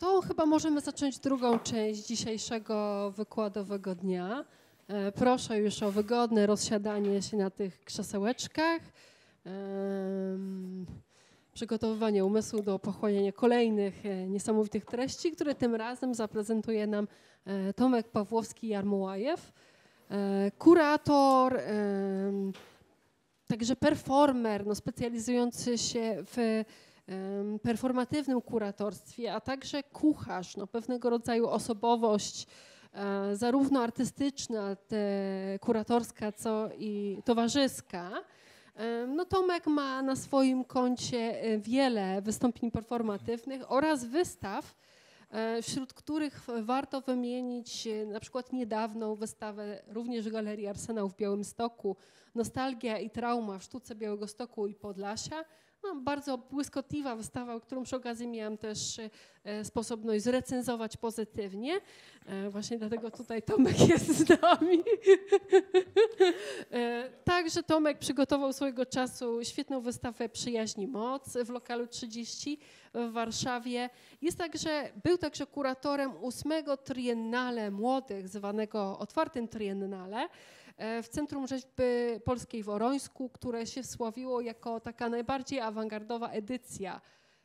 to chyba możemy zacząć drugą część dzisiejszego wykładowego dnia. E, proszę już o wygodne rozsiadanie się na tych krzesełeczkach, przygotowywanie umysłu do pochłaniania kolejnych e, niesamowitych treści, które tym razem zaprezentuje nam e, Tomek Pawłowski-Jarmułajew, kurator, także performer, no specjalizujący się w performatywnym kuratorstwie, a także kucharz, no, pewnego rodzaju osobowość, e, zarówno artystyczna, kuratorska, co i towarzyska. No Tomek ma na swoim koncie e, wiele wystąpień performatywnych oraz wystaw, e, wśród których warto wymienić na przykład niedawną wystawę również Galerii Arsenał w Białymstoku Nostalgia i trauma w sztuce Białego Stoku i Podlasia, no, bardzo błyskotliwa wystawa, którą przy okazji miałam też e, sposobność zrecenzować pozytywnie. E, właśnie dlatego tutaj Tomek jest z nami. E, także Tomek przygotował swojego czasu świetną wystawę Przyjaźni Moc w lokalu 30 w Warszawie. Jest także, był także kuratorem ósmego triennale młodych, zwanego otwartym triennale. E, w Centrum Rzeźby Polskiej w Orońsku, które się wsławiło jako taka najbardziej awangardowa edycja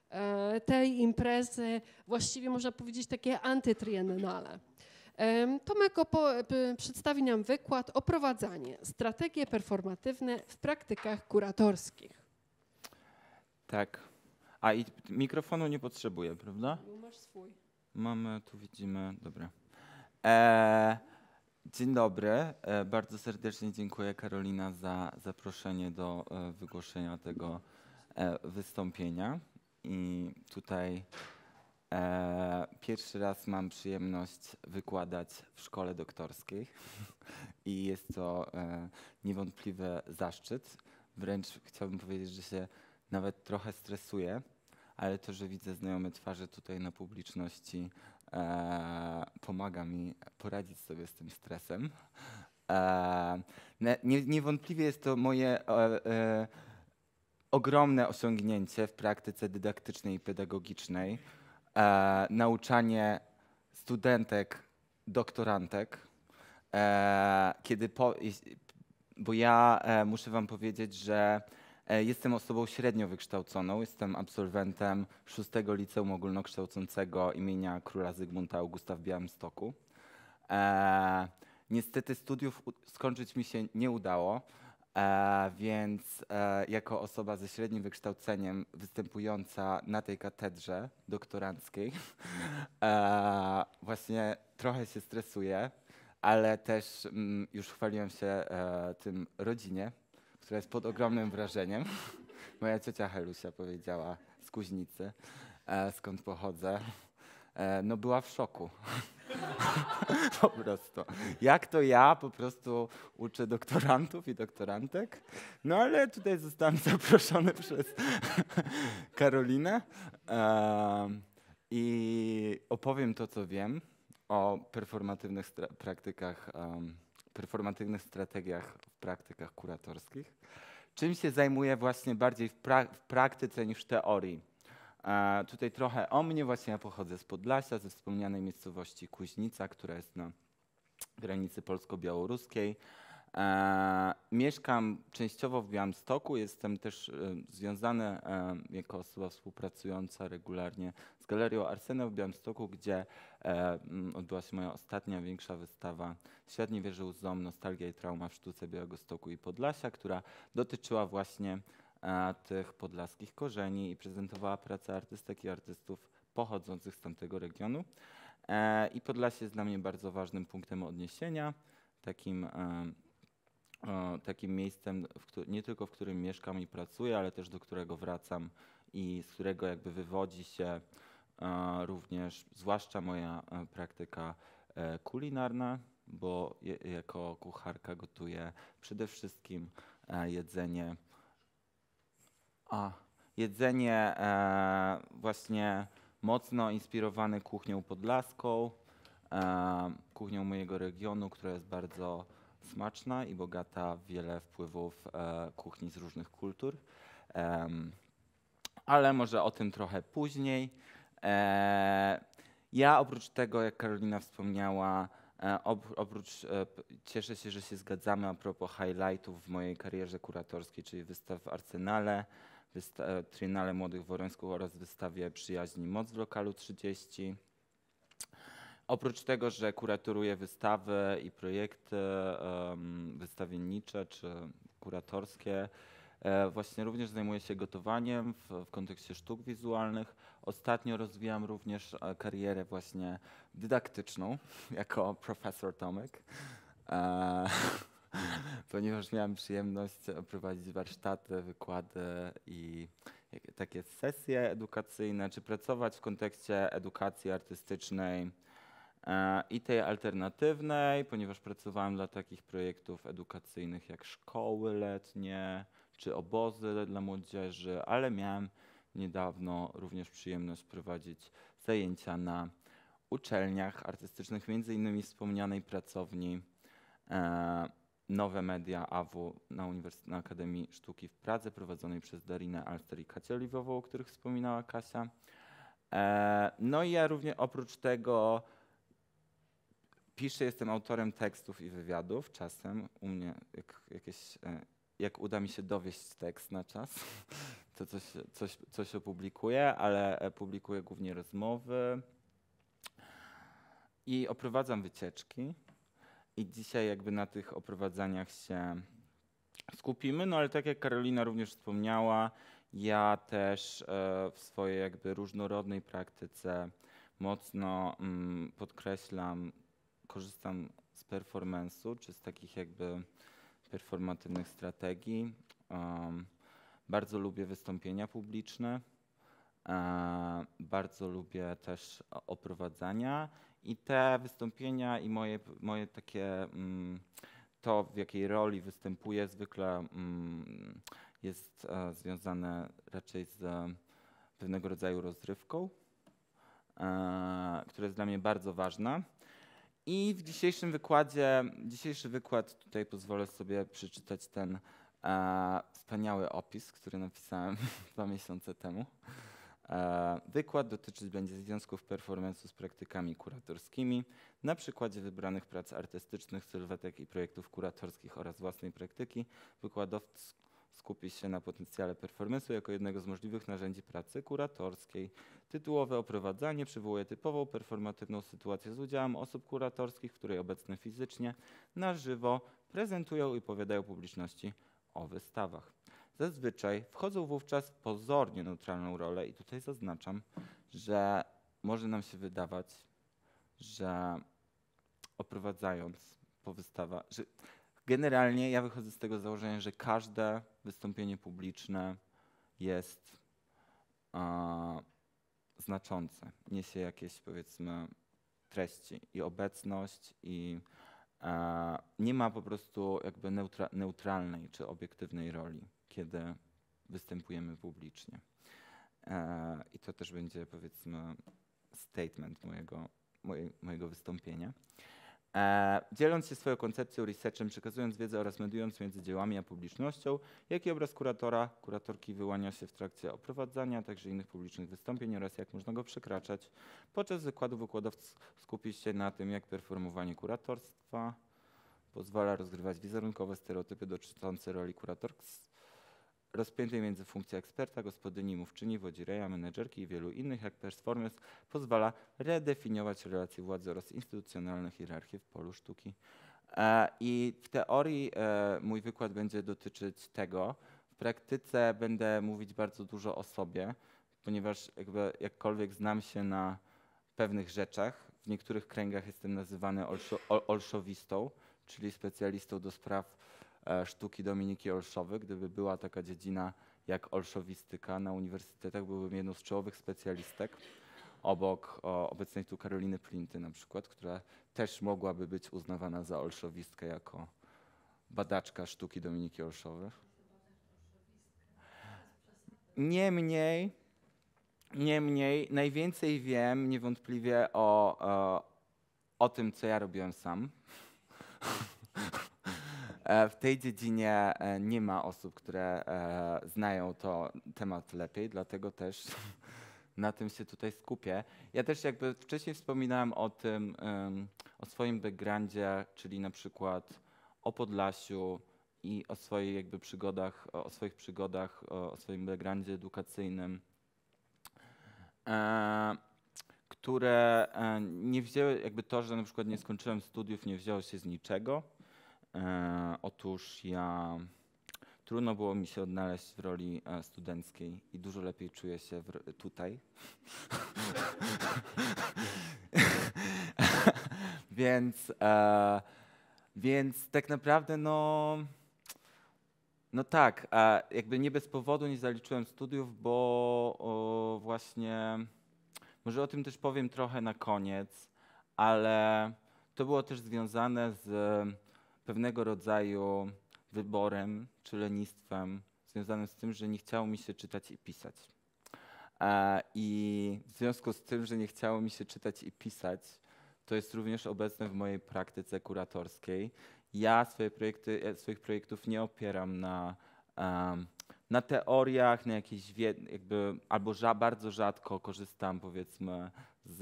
e, tej imprezy, właściwie można powiedzieć takie antytriennale. E, Tomek przedstawi nam wykład Oprowadzanie. Strategie performatywne w praktykach kuratorskich. Tak. A i mikrofonu nie potrzebuję, prawda? Masz swój. Mamy, tu widzimy, dobra. Eee, Dzień dobry. E, bardzo serdecznie dziękuję Karolina za zaproszenie do e, wygłoszenia tego e, wystąpienia. I tutaj pierwszy raz mam przyjemność wykładać w szkole doktorskiej i jest to niewątpliwy zaszczyt. Wręcz chciałbym powiedzieć, że się nawet trochę stresuję ale to, że widzę znajome twarze tutaj na publiczności, e, pomaga mi poradzić sobie z tym stresem. E, nie, niewątpliwie jest to moje e, e, ogromne osiągnięcie w praktyce dydaktycznej i pedagogicznej. E, nauczanie studentek, doktorantek, e, kiedy po, bo ja muszę Wam powiedzieć, że E, jestem osobą średnio wykształconą, jestem absolwentem szóstego liceum ogólnokształcącego imienia króla Zygmunta Augusta w Białymstoku. E, niestety studiów skończyć mi się nie udało, e, więc e, jako osoba ze średnim wykształceniem występująca na tej katedrze doktoranckiej e, właśnie trochę się stresuję, ale też mm, już chwaliłem się e, tym rodzinie, która jest pod ogromnym wrażeniem. Moja ciocia Helusia powiedziała z Kuźnicy, e, skąd pochodzę. E, no była w szoku. po prostu. Jak to ja po prostu uczę doktorantów i doktorantek? No ale tutaj zostałem zaproszony przez Karolinę. E, I opowiem to, co wiem o performatywnych praktykach um, performatywnych strategiach w praktykach kuratorskich. Czym się zajmuję właśnie bardziej w, w praktyce niż w teorii? E, tutaj trochę o mnie, właśnie ja pochodzę z Podlasia, ze wspomnianej miejscowości Kuźnica, która jest na granicy polsko-białoruskiej. E, mieszkam częściowo w Białymstoku, jestem też e, związany e, jako osoba współpracująca regularnie z Galerią Arsena w Białymstoku, gdzie odbyła się moja ostatnia większa wystawa Średni wierzył ZOM, Nostalgia i Trauma w Sztuce Białego i Podlasia, która dotyczyła właśnie tych podlaskich korzeni i prezentowała pracę artystek i artystów pochodzących z tamtego regionu. I Podlasie jest dla mnie bardzo ważnym punktem odniesienia, takim E, takim miejscem, nie tylko w którym mieszkam i pracuję, ale też do którego wracam i z którego jakby wywodzi się e, również, zwłaszcza moja e, praktyka kulinarna, bo jako kucharka gotuję przede wszystkim jedzenie. A, jedzenie właśnie mocno inspirowane kuchnią podlaską, kuchnią mojego regionu, która jest bardzo smaczna i bogata w wiele wpływów e, kuchni z różnych kultur. Ale może o tym trochę później. E, ja oprócz tego, jak Karolina wspomniała, e, oprócz, cieszę się, że się zgadzamy a propos highlightów w mojej karierze kuratorskiej, czyli wystaw w Arsenale, wysta trinale Młodych Worońsków oraz wystawie Przyjaźni Moc w lokalu 30. Oprócz tego, że kuratoruję wystawy i projekty wystawiennicze czy kuratorskie, e, Właśnie również zajmuję się gotowaniem w, w, kontekście sztuk wizualnych. Ostatnio rozwijam również e, karierę właśnie dydaktyczną jako profesor Tomek, e, ponieważ miałem przyjemność prowadzić warsztaty, wykłady i takie sesje edukacyjne, czy pracować w kontekście edukacji artystycznej E, i tej alternatywnej, ponieważ pracowałem dla takich projektów edukacyjnych jak szkoły letnie czy obozy dla młodzieży, ale miałem niedawno również przyjemność prowadzić zajęcia na uczelniach artystycznych, między innymi wspomnianej pracowni e, Nowe Media AW na, Uniwers- na Akademii Sztuki w Pradze, prowadzonej przez Darinę Alster i Kację Oliwową, o których wspominała Kasia. E, no i ja również oprócz tego piszę, jestem autorem tekstów i wywiadów. Czasem u mnie jak, jakieś, e, jak uda mi się dowieść tekst na czas, to coś, coś, coś opublikuję, ale e, publikuję głównie rozmowy i oprowadzam wycieczki. I dzisiaj jakby na tych oprowadzaniach się skupimy, no ale tak jak Karolina również wspomniała, ja też e, w swojej jakby różnorodnej praktyce mocno mm, podkreślam korzystam z performance'u, czy z takich jakby performatywnych strategii. Um, bardzo lubię wystąpienia publiczne, e, bardzo lubię też oprowadzania i te wystąpienia i moje, moje takie, mm, to w jakiej roli występuję zwykle mm, jest e, związane raczej z pewnego rodzaju rozrywką, e, która jest dla mnie bardzo ważna i w dzisiejszym wykładzie, dzisiejszy wykład, tutaj pozwolę sobie przeczytać ten e, wspaniały opis, który napisałem dwa miesiące temu. E, wykład dotyczyć będzie związków performance'u z praktykami kuratorskimi na przykładzie wybranych prac artystycznych, sylwetek i projektów kuratorskich oraz własnej praktyki. Wykładowcy skupić się na potencjale performance'u jako jednego z możliwych narzędzi pracy kuratorskiej. Tytułowe oprowadzanie przywołuje typową performatywną sytuację z udziałem osób kuratorskich, w której obecne fizycznie, na żywo prezentują i powiadają publiczności o wystawach. Zazwyczaj wchodzą wówczas w pozornie neutralną rolę i tutaj zaznaczam, że może nam się wydawać, że oprowadzając po wystawach, Generalnie ja wychodzę z tego założenia, że każde wystąpienie publiczne jest a, znaczące, niesie jakieś powiedzmy treści i obecność i a, e, nie ma po prostu jakby neutra neutralnej czy obiektywnej roli, kiedy występujemy publicznie. E, I to też będzie powiedzmy statement mojego, moj, mojego wystąpienia. E, dzieląc się swoją koncepcją, researchem, przekazując wiedzę oraz mediując między dziełami a publicznością, jaki obraz kuratora, kuratorki wyłania się w trakcie oprowadzania, także innych publicznych wystąpień oraz jak można go przekraczać. Podczas wykładów wykładowcy skupi się na tym, jak performowanie kuratorstwa pozwala rozgrywać wizerunkowe stereotypy dotyczące roli kuratorstwa rozpiętej między funkcją eksperta, gospodyni, mówczyni, wodzireja, menedżerki i wielu innych jak performance pozwala redefiniować relacje władzy oraz instytucjonalne hierarchie w polu sztuki. E, I w teorii e, mój wykład będzie dotyczyć tego. W praktyce będę mówić bardzo dużo o sobie, ponieważ jakby jakkolwiek znam się na pewnych rzeczach, w niektórych kręgach jestem nazywany olszo olszowistą, czyli specjalistą do spraw E, sztuki Dominiki Olszowy. Gdyby była taka dziedzina jak olszowistyka na uniwersytetach, byłbym jedną z czołowych specjalistek obok o, obecnej tu Karoliny Plinty na przykład, która też mogłaby być uznawana za olszowistkę jako badaczka sztuki Dominiki Olszowy. Niemniej, niemniej najwięcej wiem niewątpliwie o, o, e, o tym, co ja robiłem sam. E, w tej dziedzinie e, nie ma osób, które e, znają to temat lepiej, dlatego też na tym się tutaj skupię. Ja też jakby wcześniej wspominałem o tym, o swoim backgroundzie, czyli na przykład o Podlasiu i o swojej jakby przygodach, o swoich przygodach, o swoim backgroundzie edukacyjnym, które nie wzięły, jakby to, że na przykład nie skończyłem studiów, nie wzięło się z niczego E, otóż ja trudno było mi się odnaleźć w roli e, studenckiej i dużo lepiej czuję się w, tutaj. więc, e, więc tak naprawdę no. No tak, a jakby nie bez powodu nie zaliczyłem studiów, bo o, właśnie może o tym też powiem trochę na koniec, ale to było też związane z pewnego rodzaju wyborem czy lenistwem związanym z tym, że nie chciało mi się czytać i pisać. E, I w związku z tym, że nie chciało mi się czytać i pisać, to jest również obecne w mojej praktyce kuratorskiej. Ja swoje projekty, e, swoich projektów nie opieram na, na teoriach, na jakiejś, jakby, albo bardzo rzadko korzystam powiedzmy z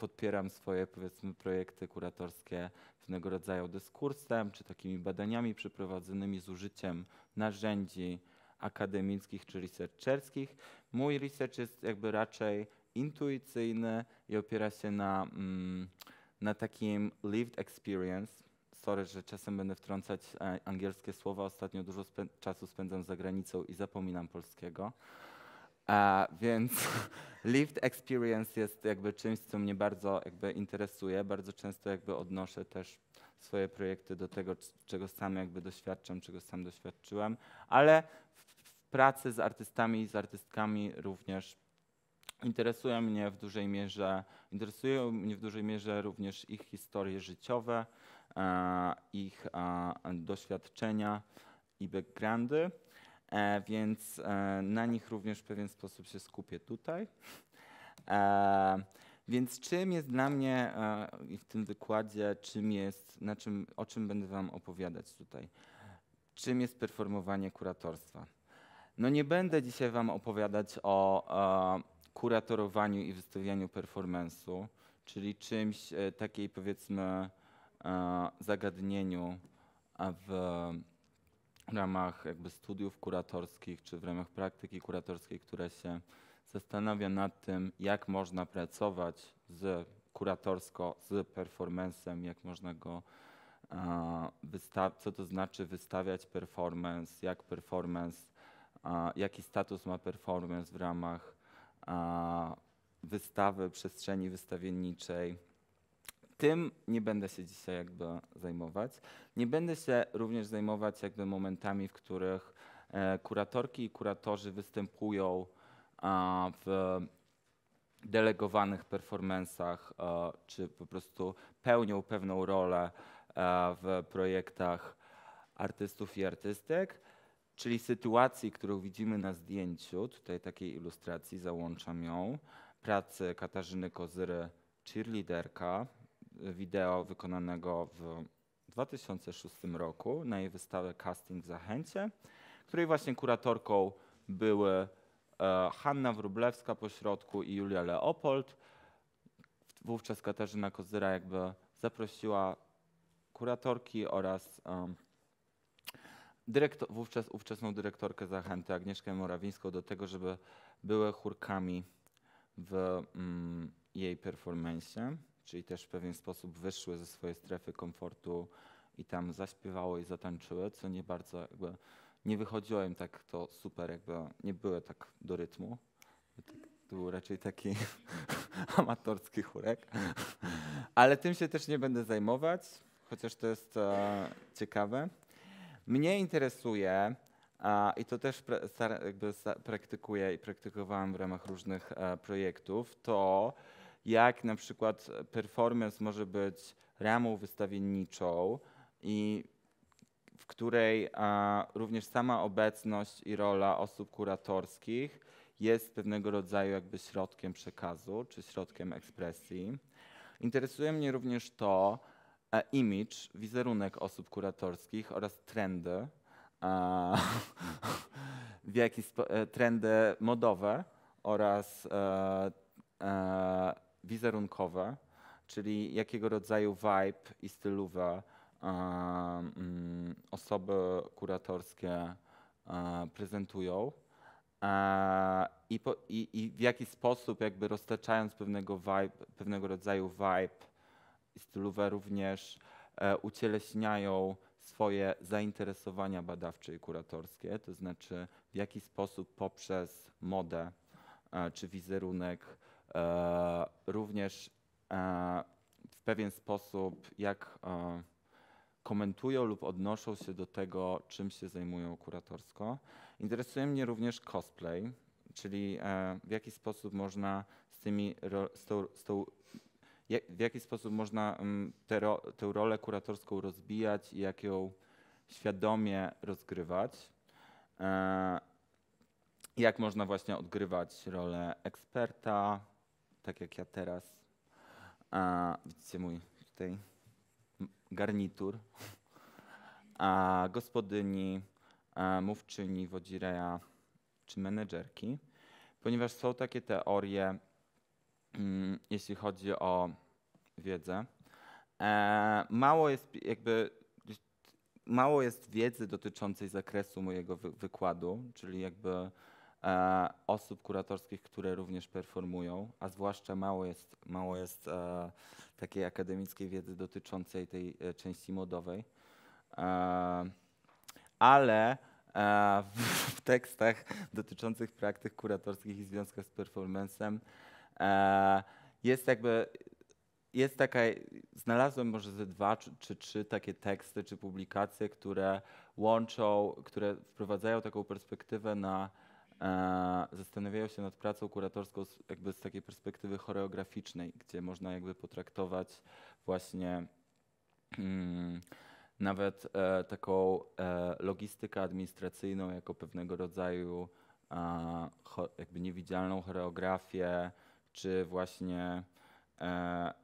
podpieram swoje powiedzmy projekty kuratorskie pewnego rodzaju dyskursem czy takimi badaniami przeprowadzonymi z użyciem narzędzi akademickich czy researcherskich. Mój research jest jakby raczej intuicyjny i opiera się na, mm, na takim lived experience, sorry, że czasem będę wtrącać e, angielskie słowa. Ostatnio dużo spę czasu spędzam za granicą i zapominam polskiego. A, więc lived experience jest jakby czymś, co mnie bardzo jakby interesuje. Bardzo często jakby odnoszę też swoje projekty do tego, czego sam jakby doświadczam, czego sam doświadczyłem, ale w pracy z artystami i z artystkami również interesują mnie w dużej mierze, interesują mnie w dużej mierze również ich historie życiowe, e, ich e, doświadczenia i backgroundy. E, więc e, na nich również w pewien sposób się skupię tutaj. E, więc czym jest dla mnie w tym wykładzie, czym jest, na czym, o czym będę Wam opowiadać tutaj? Czym jest performowanie kuratorstwa? No nie będę dzisiaj Wam opowiadać o kuratorowaniu i wystawianiu performance'u, czyli czymś takiej powiedzmy zagadnieniu w w ramach jakby studiów kuratorskich czy w ramach praktyki kuratorskiej, która się zastanawia nad tym, jak można pracować z kuratorsko z performancem, jak można go co to znaczy wystawiać performance, jak performance, jaki status ma performance w ramach wystawy przestrzeni wystawienniczej tym nie będę się dzisiaj jakby zajmować. Nie będę się również zajmować jakby momentami, w których e, kuratorki i kuratorzy występują w delegowanych performansach, e, czy po prostu pełnią pewną rolę e, w projektach artystów i artystek, czyli sytuacji, którą widzimy na zdjęciu, tutaj takiej ilustracji, załączam ją, pracy Katarzyny Kozyry, cheerleaderka, wideo wykonanego w 2006 roku na jej wystawę Casting w Zachęcie, której właśnie kuratorką były e, Hanna Wrublewska pośrodku i Julia Leopold. Wówczas Katarzyna Kozyra jakby zaprosiła kuratorki oraz um, dyrektor, wówczas ówczesną dyrektorkę Zachęty Agnieszkę Morawińską do tego, żeby były chórkami w mm, jej performance czyli też w pewien sposób wyszły ze swojej strefy komfortu i tam zaśpiewały i zatańczyły, co nie bardzo jakby, nie wychodziło im tak to super, jakby nie były tak do rytmu. To był raczej taki amatorski chórek. Ale tym się też nie będę zajmować, chociaż to jest e, ciekawe. Mnie interesuje, a, i to też pra, jakby, praktykuję i praktykowałem w ramach różnych e, projektów, to jak na przykład e, performance może być ramą wystawienniczą i w której a, również sama obecność i rola osób kuratorskich jest pewnego rodzaju jakby środkiem przekazu czy środkiem ekspresji. Interesuje mnie również to, a, e, image, wizerunek osób kuratorskich oraz trendy, a, w jaki e, trendy modowe oraz e, wizerunkowe, czyli jakiego rodzaju vibe i stylowe mm, osoby kuratorskie prezentują. I, po, i, i, w jaki sposób, jakby roztaczając pewnego, vibe, pewnego rodzaju vibe i stylówę również e, ucieleśniają swoje zainteresowania badawcze i kuratorskie, to znaczy w jaki sposób poprzez modę e, czy wizerunek E, również e, w pewien sposób, jak e, komentują lub odnoszą się do tego, czym się zajmują kuratorsko. Interesuje mnie również cosplay, czyli w jaki sposób można z tymi, z tą, z tą w jaki sposób można mm, tę, tę rolę kuratorską rozbijać i jak ją świadomie rozgrywać. Jak można właśnie odgrywać rolę eksperta, tak jak ja teraz. A, widzicie mój tutaj garnitur. A gospodyni, a, mówczyni, wodzireja czy menedżerki, ponieważ są takie teorie, mm, jeśli chodzi o wiedzę. E, mało jest jakby mało jest wiedzy dotyczącej zakresu mojego wy wykładu, czyli jakby E, osób kuratorskich, które również performują, a zwłaszcza mało jest, mało jest e, takiej akademickiej wiedzy dotyczącej tej e, części modowej. ale w, w tekstach dotyczących praktyk kuratorskich i związkach z performancem jest jakby jest taka, znalazłem może ze dwa czy, czy, trzy takie teksty czy publikacje, które łączą, które wprowadzają taką perspektywę na zastanawiają się nad pracą kuratorską z, jakby z takiej perspektywy choreograficznej, gdzie można jakby potraktować właśnie mm, nawet e, taką e, logistykę administracyjną jako pewnego rodzaju e, cho, jakby niewidzialną choreografię, czy właśnie e,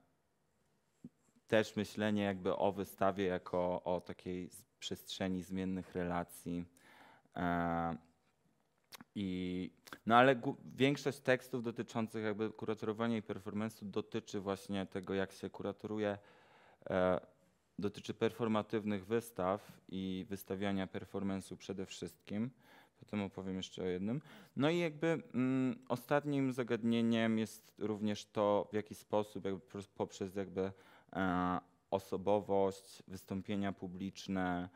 też myślenie jakby o wystawie jako o takiej przestrzeni zmiennych relacji e, i, no ale większość tekstów dotyczących jakby kuratorowania i performance'u dotyczy właśnie tego, jak się kuratoruje, e, dotyczy performatywnych wystaw i wystawiania performance'u przede wszystkim. Potem opowiem jeszcze o jednym. No i jakby mm, ostatnim zagadnieniem jest również to, w jaki sposób jakby poprzez jakby e, osobowość, wystąpienia publiczne,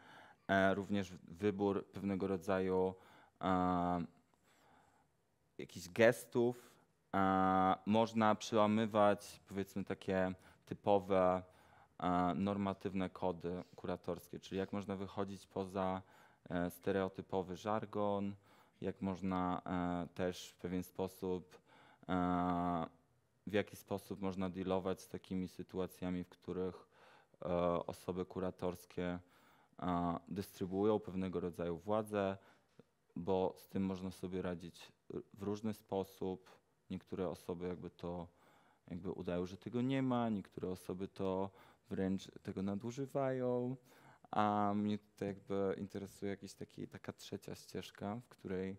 e, również wybór pewnego rodzaju e, jakichś gestów e, można przełamywać powiedzmy takie typowe e, normatywne kody kuratorskie, czyli jak można wychodzić poza e, stereotypowy żargon, jak można e, też w pewien sposób w jaki sposób można dealować z takimi sytuacjami, w których e, osoby kuratorskie dystrybuują pewnego rodzaju władzę, bo z tym można sobie radzić w różny sposób. Niektóre osoby jakby to jakby udają, że tego nie ma, niektóre osoby to wręcz tego nadużywają, a mnie tutaj jakby interesuje jakaś taki, taka trzecia ścieżka, w której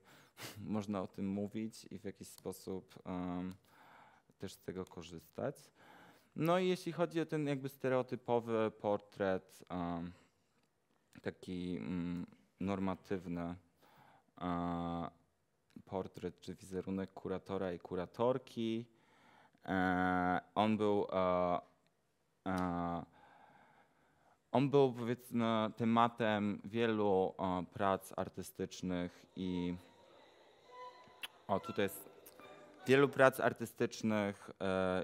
można o tym mówić i w jakiś sposób um, też z tego korzystać. No i jeśli chodzi o ten jakby stereotypowy portret, um, taki um, normatywny, portret czy wizerunek kuratora i kuratorki. E, on był e, e, on był powiedzmy tematem wielu prac artystycznych i o tutaj jest wielu prac artystycznych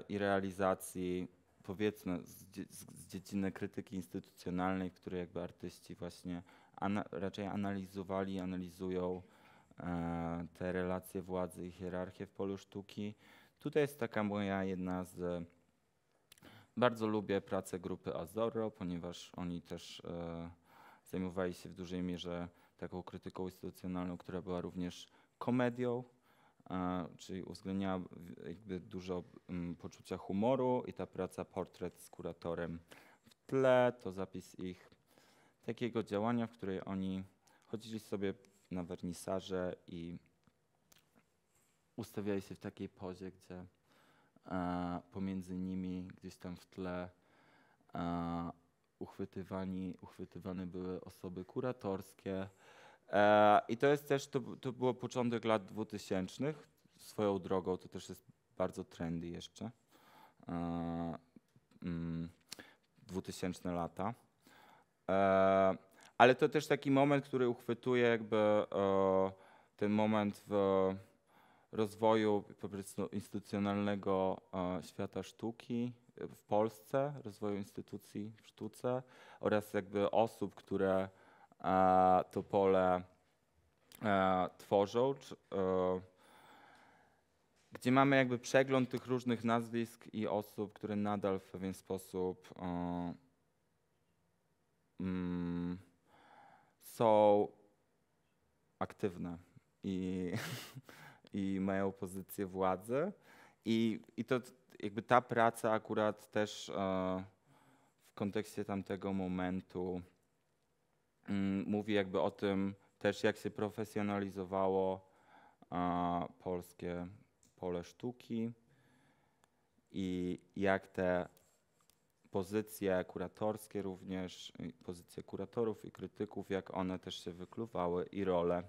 i realizacji powiedzmy z, dziedziny krytyki instytucjonalnej, w której jakby artyści właśnie ana, raczej analizowali, analizują e, te relacje władzy i hierarchię w polu sztuki. Tutaj jest taka moja jedna z. E, bardzo lubię pracę grupy Azorro, ponieważ oni też e, zajmowali się w dużej mierze taką krytyką instytucjonalną, która była również komedią, e, czyli uwzględniała jakby dużo m, mm, poczucia humoru i ta praca portret z kuratorem w tle, to zapis ich takiego działania, w której oni chodzili sobie na wernisarze i ustawiali się w takiej pozie, gdzie e, pomiędzy nimi gdzieś tam w tle e, uchwytywani, uchwytywane były osoby kuratorskie. E, I to jest też, to, to było początek lat 2000. Swoją drogą to też jest bardzo trendy jeszcze. E, mm, 2000 lata. E, ale to też taki moment, który uchwytuje jakby e, ten moment w rozwoju instytucjonalnego e, świata sztuki w Polsce, rozwoju instytucji w sztuce oraz jakby osób, które to pole tworzą, gdzie mamy jakby przegląd tych różnych nazwisk i osób, które nadal w pewien sposób mm, są aktywne i, i mają pozycję władzy. I, I to jakby ta praca akurat też e, w kontekście tamtego momentu mm, mówi jakby o tym też, jak się profesjonalizowało e, polskie pole sztuki i jak te pozycje kuratorskie również, pozycje kuratorów i krytyków, jak one też się wykluwały i role.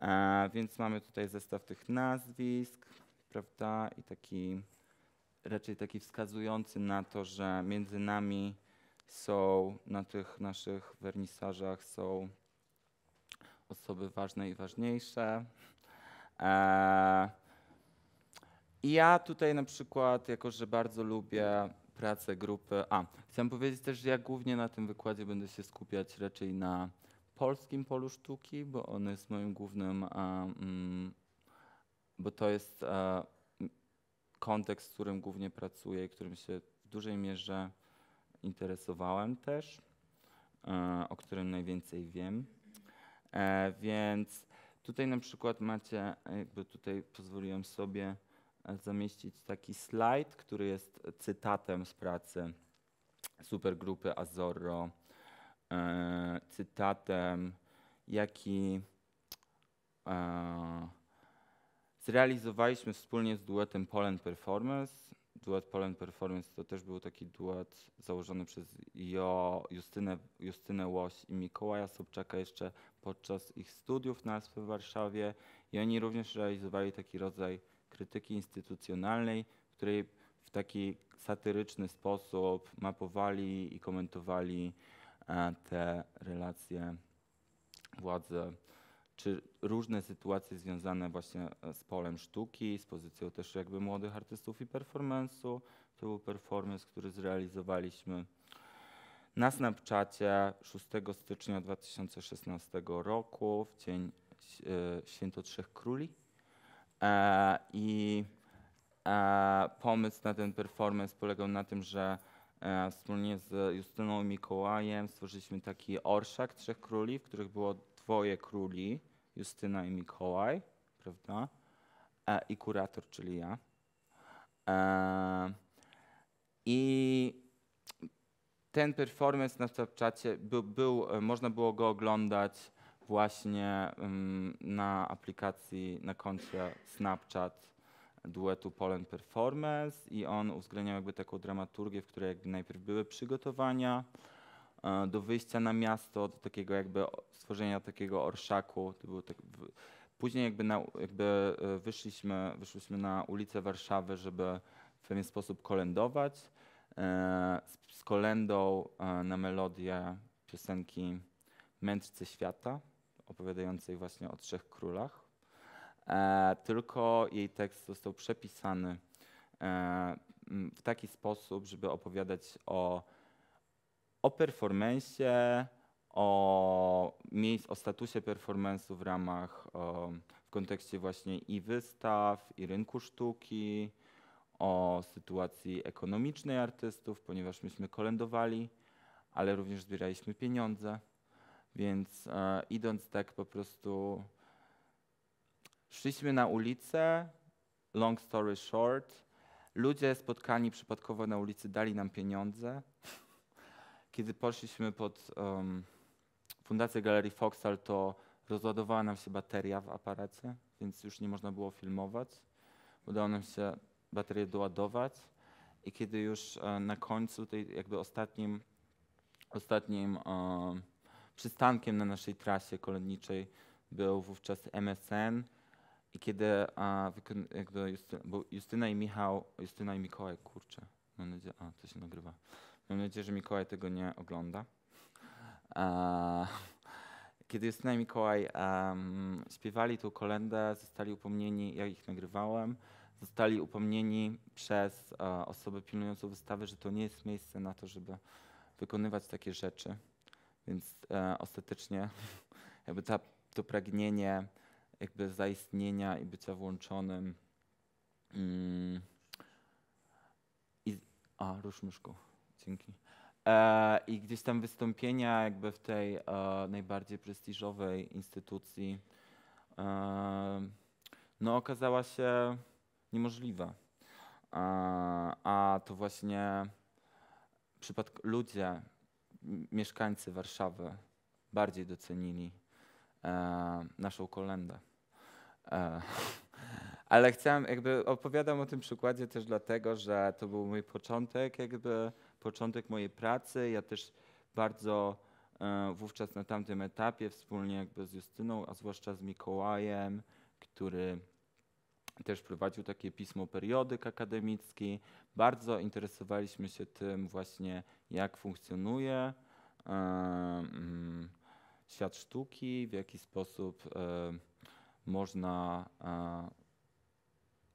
E, więc mamy tutaj zestaw tych nazwisk, prawda, i taki raczej taki wskazujący na to, że między nami są, na tych naszych wernisażach są osoby ważne i ważniejsze. E, i ja tutaj na przykład, jako że bardzo lubię pracę grupy. A, chciałem powiedzieć też, że ja głównie na tym wykładzie będę się skupiać raczej na polskim polu sztuki, bo on jest moim głównym, a, mm, bo to jest a, kontekst, w którym głównie pracuję i którym się w dużej mierze interesowałem też, a, o którym najwięcej wiem. E, więc tutaj na przykład macie, jakby tutaj pozwoliłem sobie zamieścić taki slajd, który jest cytatem z pracy supergrupy Azorro, e, cytatem, jaki e, zrealizowaliśmy wspólnie z duetem Poland Performance. Duet Poland Performance to też był taki duet założony przez jo, Justynę, Justynę Łoś i Mikołaja Sobczaka jeszcze podczas ich studiów na SP w Warszawie i oni również realizowali taki rodzaj krytyki instytucjonalnej, w której w taki satyryczny sposób mapowali i komentowali e, te relacje władzy, czy różne sytuacje związane właśnie e, z polem sztuki, z pozycją też jakby młodych artystów i performance'u. To był performance, który zrealizowaliśmy na Snapchacie 6 stycznia 2016 roku w dzień e, Święto Trzech Króli. E, I e, pomysł na ten performance polegał na tym, że e, wspólnie z Justyną i Mikołajem stworzyliśmy taki orszak Trzech Króli, w których było dwoje króli, Justyna i Mikołaj, prawda? I kurator, czyli ja. I ten performance na Snapchacie był, był, można było go oglądać właśnie na aplikacji, na koncie Snapchat duetu Poland Performance i on uwzględniał jakby taką dramaturgię, w której jakby najpierw były przygotowania e, do wyjścia na miasto, do takiego jakby stworzenia takiego orszaku. Tak później jakby, na, jakby e, wyszliśmy, wyszliśmy na ulicę Warszawy, żeby w pewien sposób kolędować. E, z, z kolendą na melodię piosenki Mędrcy Świata opowiadającej właśnie o trzech królach. E, tylko jej tekst został przepisany e, w taki sposób, żeby opowiadać o, o performensie, o, miejsc, o statusie performensu w ramach, o, w kontekście właśnie i wystaw, i rynku sztuki, o sytuacji ekonomicznej artystów, ponieważ myśmy kolędowali, ale również zbieraliśmy pieniądze. Więc e, idąc tak po prostu, szliśmy na ulicę, long story short, ludzie spotkani przypadkowo na ulicy dali nam pieniądze. Kiedy poszliśmy pod um, Fundację Galerii Foxal, to rozładowała nam się bateria w aparacie, więc już nie można było filmować. Udało nam się baterię doładować i kiedy już e, na końcu tej jakby ostatnim, ostatnim e, przystankiem na naszej trasie kolonniczej był wówczas MSN i kiedy a, jakby Justyna, bo Justyna i Michał, Justyna i Mikołaj, kurczę, mam nadzieję, a to się nagrywa. Mam nadzieję, że Mikołaj tego nie ogląda. A, kiedy Justyna i Mikołaj um, śpiewali tą kolendę, zostali upomnieni, ja ich nagrywałem, zostali upomnieni przez uh, osobę pilnującą wystawy, że to nie jest miejsce na to, żeby wykonywać takie rzeczy. Więc e, ostatecznie jakby ta, to pragnienie jakby zaistnienia i bycia włączonym mm, i, a, rusz myszką, dzięki. E, I gdzieś tam wystąpienia jakby w tej e, najbardziej prestiżowej instytucji e, no okazała się niemożliwa. A, e, a to właśnie przypadk ludzie, mieszkańcy Warszawy bardziej docenili e, naszą kolendę. E, ale chciałem, jakby opowiadam o tym przykładzie też dlatego, że to był mój początek, jakby początek mojej pracy. Ja też bardzo e, wówczas na tamtym etapie wspólnie jakby z Justyną, a zwłaszcza z Mikołajem, który i też prowadził takie pismo Periodyk Akademicki. Bardzo interesowaliśmy się tym właśnie, jak funkcjonuje e, mm, świat sztuki, w jaki sposób e, można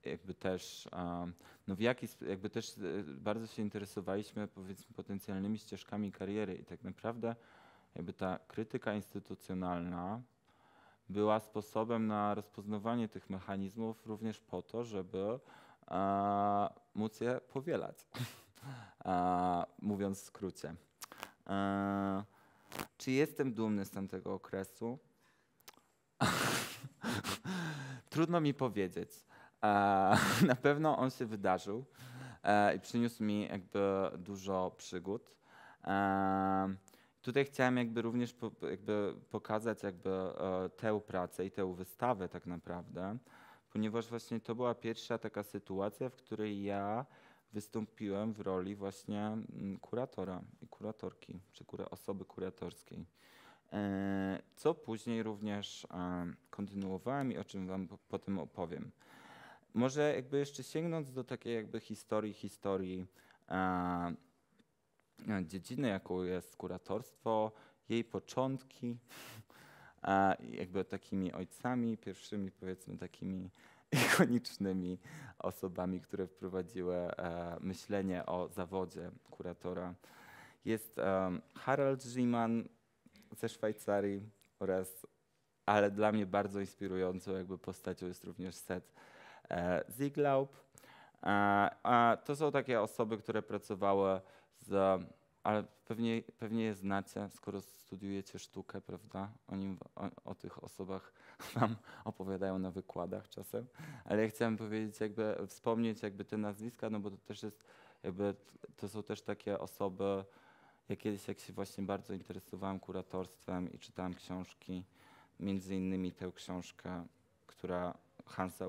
e, jakby też, no w jaki, jakby też bardzo się interesowaliśmy powiedzmy potencjalnymi ścieżkami kariery i tak naprawdę jakby ta krytyka instytucjonalna, była sposobem na rozpoznawanie tych mechanizmów również po to, żeby e, móc je powielać, e, mówiąc w skrócie. E, czy jestem dumny z tamtego okresu? Trudno mi powiedzieć. E, na pewno on się wydarzył e, i przyniósł mi jakby dużo przygód. E, Tutaj chciałem jakby również po, jakby pokazać jakby e, tę pracę i tę wystawę tak naprawdę, ponieważ właśnie to była pierwsza taka sytuacja, w której ja wystąpiłem w roli właśnie mm, kuratora i kuratorki, czy kura, osoby kuratorskiej. E, co później również e, kontynuowałem i o czym wam po, potem opowiem. Może jakby jeszcze sięgnąc do takiej jakby historii, historii e, dziedziny, jaką jest kuratorstwo, jej początki, jakby takimi ojcami, pierwszymi powiedzmy takimi ikonicznymi osobami, które wprowadziły e, myślenie o zawodzie kuratora. Jest e, Harald Ziemann ze Szwajcarii oraz, ale dla mnie bardzo inspirującą jakby postacią jest również Seth e, Ziglaub. To są takie osoby, które pracowały ale pewnie, pewnie je znacie, skoro studiujecie sztukę, prawda? O, nim, o, o tych osobach nam opowiadają na wykładach czasem, ale ja chciałem powiedzieć, jakby wspomnieć jakby te nazwiska, no bo to też jest, jakby to są też takie osoby, ja kiedyś jak się właśnie bardzo interesowałem kuratorstwem i czytałem książki, między innymi tę książkę, która Hansa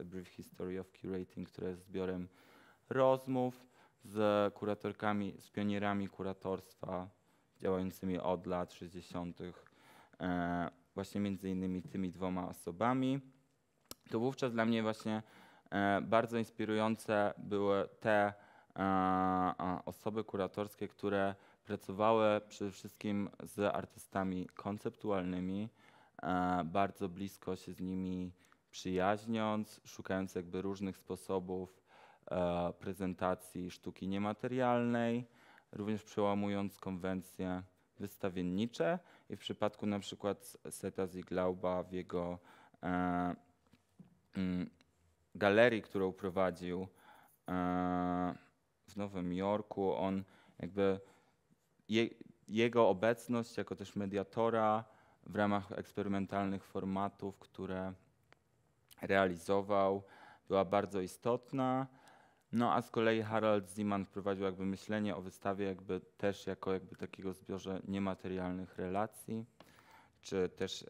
A Brief History of Curating, która jest zbiorem rozmów z kuratorkami, z pionierami kuratorstwa działającymi od lat 60., e, właśnie między innymi tymi dwoma osobami. To wówczas dla mnie właśnie e, bardzo inspirujące były te e, osoby kuratorskie, które pracowały przede wszystkim z artystami konceptualnymi, bardzo blisko się z nimi przyjaźniąc, szukając jakby różnych sposobów E, prezentacji sztuki niematerialnej, również przełamując konwencje wystawiennicze i w przypadku na przykład Seta Ziglauba w jego e, mm, galerii, którą prowadził e, w Nowym Jorku, on jakby je, jego obecność jako też mediatora w ramach eksperymentalnych formatów, które realizował, była bardzo istotna no a z kolei Harald Zeman prowadził jakby myślenie o wystawie jakby też jako jakby takiego zbiorze niematerialnych relacji, czy też e,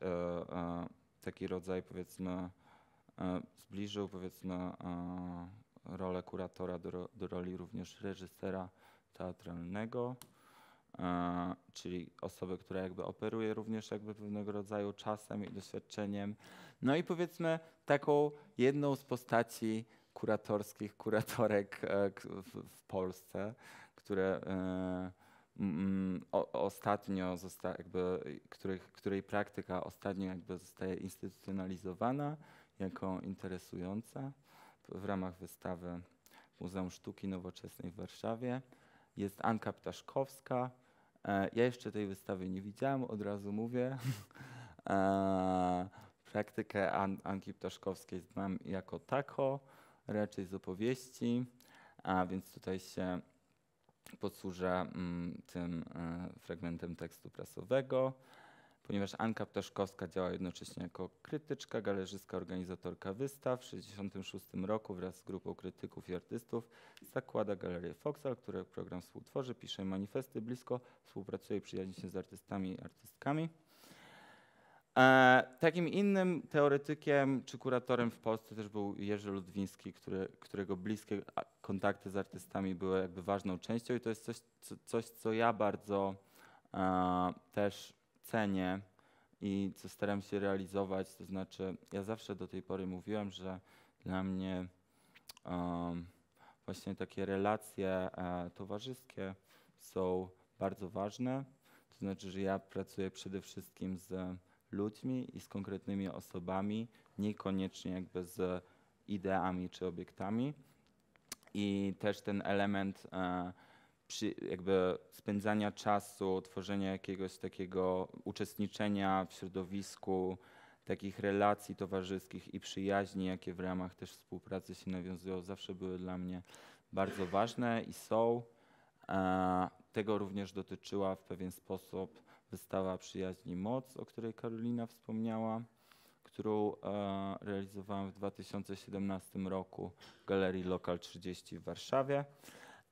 e, taki rodzaj powiedzmy e, zbliżył powiedzmy e, rolę kuratora do, do roli również reżysera teatralnego, e, czyli osoby, która jakby operuje również jakby pewnego rodzaju czasem i doświadczeniem. No i powiedzmy taką jedną z postaci kuratorskich kuratorek e, w Polsce, które e, ostatnio zosta, jakby, których, której praktyka ostatnio jakby zostaje instytucjonalizowana jako interesująca w ramach wystawy Muzeum Sztuki Nowoczesnej w Warszawie. Jest Anka Ptaszkowska. E, ja jeszcze tej wystawy nie widziałam, od razu mówię. Praktykę An Anki Ptaszkowskiej znam jako tako raczej z opowieści, a więc tutaj się posłużę mm, tym e, fragmentem tekstu prasowego. Ponieważ Anka Ptaszkowska działa jednocześnie jako krytyczka, galerzyska, organizatorka wystaw, w 1966 roku wraz z grupą krytyków i artystów zakłada Galerię Foxal, której program współtworzy, pisze manifesty, blisko współpracuje i przyjaźni się z artystami i artystkami. E, takim innym teoretykiem czy kuratorem w Polsce też był Jerzy Ludwiński, który, którego bliskie kontakty z artystami były jakby ważną częścią i to jest coś, co, coś, co ja bardzo e, też cenię i co staram się realizować. To znaczy, ja zawsze do tej pory mówiłem, że dla mnie e, właśnie takie relacje e, towarzyskie są bardzo ważne. To znaczy, że ja pracuję przede wszystkim z ludźmi i z konkretnymi osobami, niekoniecznie jakby z ideami czy obiektami. I też ten element e, przy, jakby spędzania czasu, tworzenia jakiegoś takiego uczestniczenia w środowisku, takich relacji towarzyskich i przyjaźni, jakie w ramach też współpracy się nawiązują, zawsze były dla mnie bardzo ważne i są. E, tego również dotyczyła w pewien sposób wystawa Przyjaźni Moc, o której Karolina wspomniała, którą e, realizowałem w 2017 roku w Galerii Lokal 30 w Warszawie.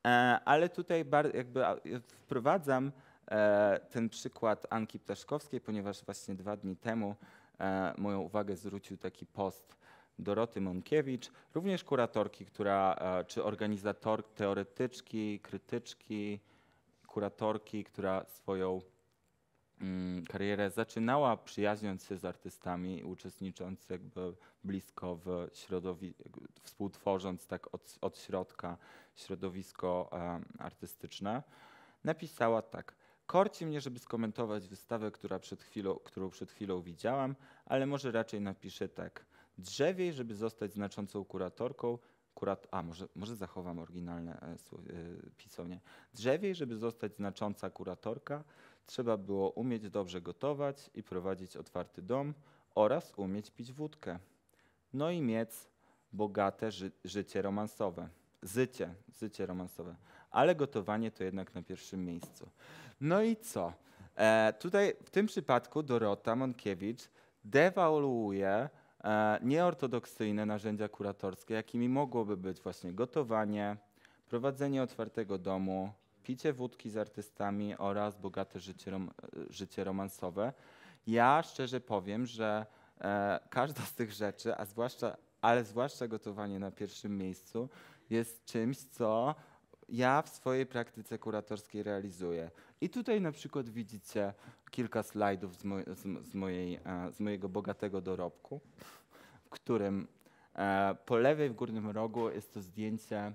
E, ale tutaj jakby wprowadzam e, ten przykład Anki Ptaszkowskiej, ponieważ właśnie dwa dni temu e, moją uwagę zwrócił taki post Doroty Monkiewicz, również kuratorki, która, e, czy organizator, teoretyczki, krytyczki, kuratorki, która swoją Mm, karierę zaczynała przyjaźniąc się z artystami, uczestnicząc jakby blisko w środowisku, współtworząc tak od, od środka środowisko e, artystyczne, napisała tak. Korci mnie, żeby skomentować wystawę, która przed chwilą, którą przed chwilą widziałam, ale może raczej napiszę tak. Drzewiej, żeby zostać znaczącą kuratorką, kurat, a może, może zachowam oryginalne e, e, Drzewiej, żeby zostać znacząca kuratorka, Trzeba było umieć dobrze gotować i prowadzić otwarty dom oraz umieć pić wódkę. No i mieć bogate ży życie romansowe. Zycie, zycie romansowe. Ale gotowanie to jednak na pierwszym miejscu. No i co? E, tutaj w tym przypadku Dorota Monkiewicz dewaluuje e, nieortodoksyjne narzędzia kuratorskie, jakimi mogłoby być właśnie gotowanie, prowadzenie otwartego domu, picie wódki z artystami oraz bogate życie, rom, życie romansowe. Ja szczerze powiem, że e, każda z tych rzeczy, a zwłaszcza, ale zwłaszcza gotowanie na pierwszym miejscu, jest czymś, co ja w swojej praktyce kuratorskiej realizuję. I tutaj na przykład widzicie kilka slajdów z, moj, z, z, mojej, e, z mojego bogatego dorobku, w którym e, po lewej w górnym rogu jest to zdjęcie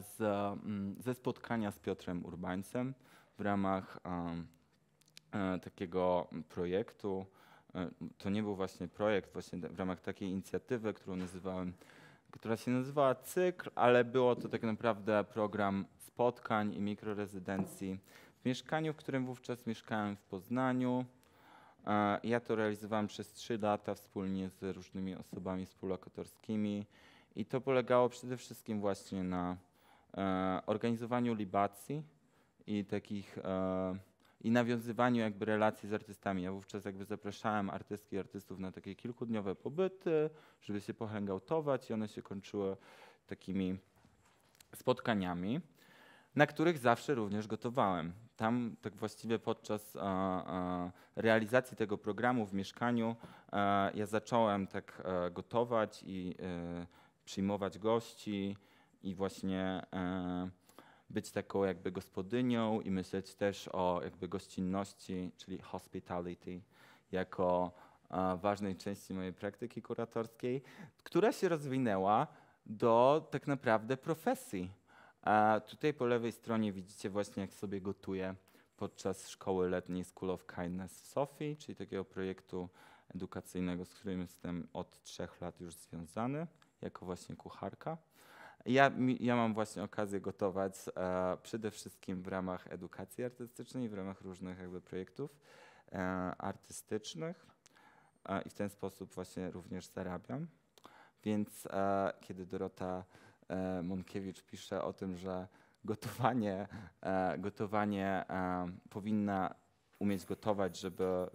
z, mm, ze spotkania z Piotrem Urbańcem w ramach e, takiego projektu. E, to nie był właśnie projekt, właśnie w ramach takiej inicjatywy, którą nazywałem, która się nazywała Cykl, ale było to tak naprawdę program spotkań i mikrorezydencji w mieszkaniu, w którym wówczas mieszkałem w Poznaniu. E, ja to realizowałem przez trzy lata wspólnie z różnymi osobami współlokatorskimi. I to polegało przede wszystkim właśnie na e, organizowaniu libacji i takich e, i nawiązywaniu jakby relacji z artystami. Ja wówczas jakby zapraszałem artystki i artystów na takie kilkudniowe pobyty, żeby się pohęgautować i one się kończyły takimi spotkaniami, na których zawsze również gotowałem. Tam tak właściwie podczas a, e, a, e, realizacji tego programu w mieszkaniu a, e, ja zacząłem tak gotować i przyjmować gości i właśnie e, być taką jakby gospodynią i myśleć też o jakby gościnności, czyli hospitality, jako e, ważnej części mojej praktyki kuratorskiej, która się rozwinęła do tak naprawdę profesji. A e, tutaj po lewej stronie widzicie właśnie, jak sobie gotuję podczas szkoły letniej School of Kindness w Sofii, czyli takiego projektu edukacyjnego, z którym jestem od trzech lat już związany jako właśnie kucharka. Ja, ja mam właśnie okazję gotować e, przede wszystkim w ramach edukacji artystycznej, w ramach różnych jakby projektów e, artystycznych e, i w ten sposób właśnie również zarabiam. Więc e, kiedy Dorota e, Monkiewicz pisze o tym, że gotowanie, e, gotowanie powinna umieć gotować, żeby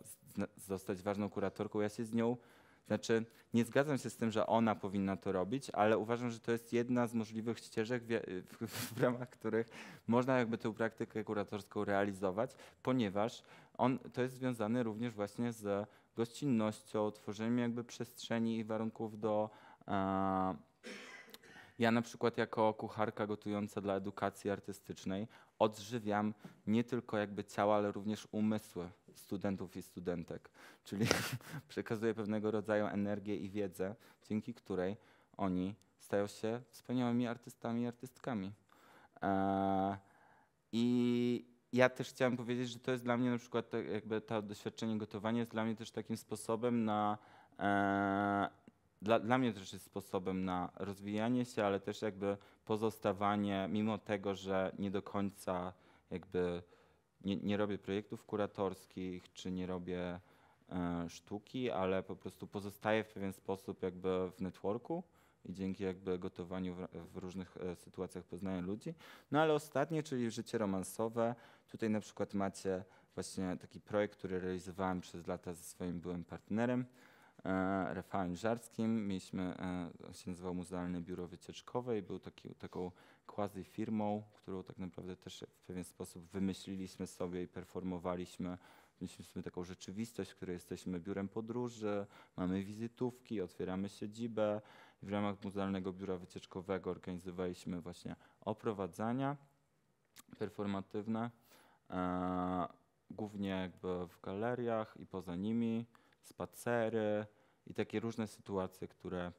zostać ważną kuratorką, ja się z nią znaczy, nie zgadzam się z tym, że ona powinna to robić, ale uważam, że to jest jedna z możliwych ścieżek, w, w, w ramach których można jakby tę praktykę kuratorską realizować, ponieważ on, to jest związane również właśnie z gościnnością, tworzeniem jakby przestrzeni i warunków do. A, ja na przykład jako kucharka gotująca dla edukacji artystycznej odżywiam nie tylko jakby ciała, ale również umysły studentów i studentek, czyli przekazuje pewnego rodzaju energię i wiedzę, dzięki której oni stają się wspaniałymi artystami i artystkami. E, I ja też chciałem powiedzieć, że to jest dla mnie na przykład tak, jakby to doświadczenie gotowania jest dla mnie też takim sposobem na e, dla, dla mnie też jest sposobem na rozwijanie się, ale też jakby pozostawanie, mimo tego, że nie do końca jakby nie, nie robię projektów kuratorskich, czy nie robię e, sztuki, ale po prostu pozostaję w pewien sposób jakby w networku i dzięki jakby gotowaniu w, w różnych e, sytuacjach poznaję ludzi. No ale ostatnie, czyli życie romansowe. Tutaj na przykład macie właśnie taki projekt, który realizowałem przez lata ze swoim byłym partnerem. E, Rafałem Żarskim. Mieliśmy, e, się nazywał Muzealne Biuro Wycieczkowe i był taki, taką quasi firmą, którą tak naprawdę też w pewien sposób wymyśliliśmy sobie i performowaliśmy. Mieliśmy taką rzeczywistość, w której jesteśmy biurem podróży, mamy wizytówki, otwieramy siedzibę. W ramach Muzealnego Biura Wycieczkowego organizowaliśmy właśnie oprowadzania performatywne, e, głównie jakby w galeriach i poza nimi, spacery, i takie różne sytuacje, które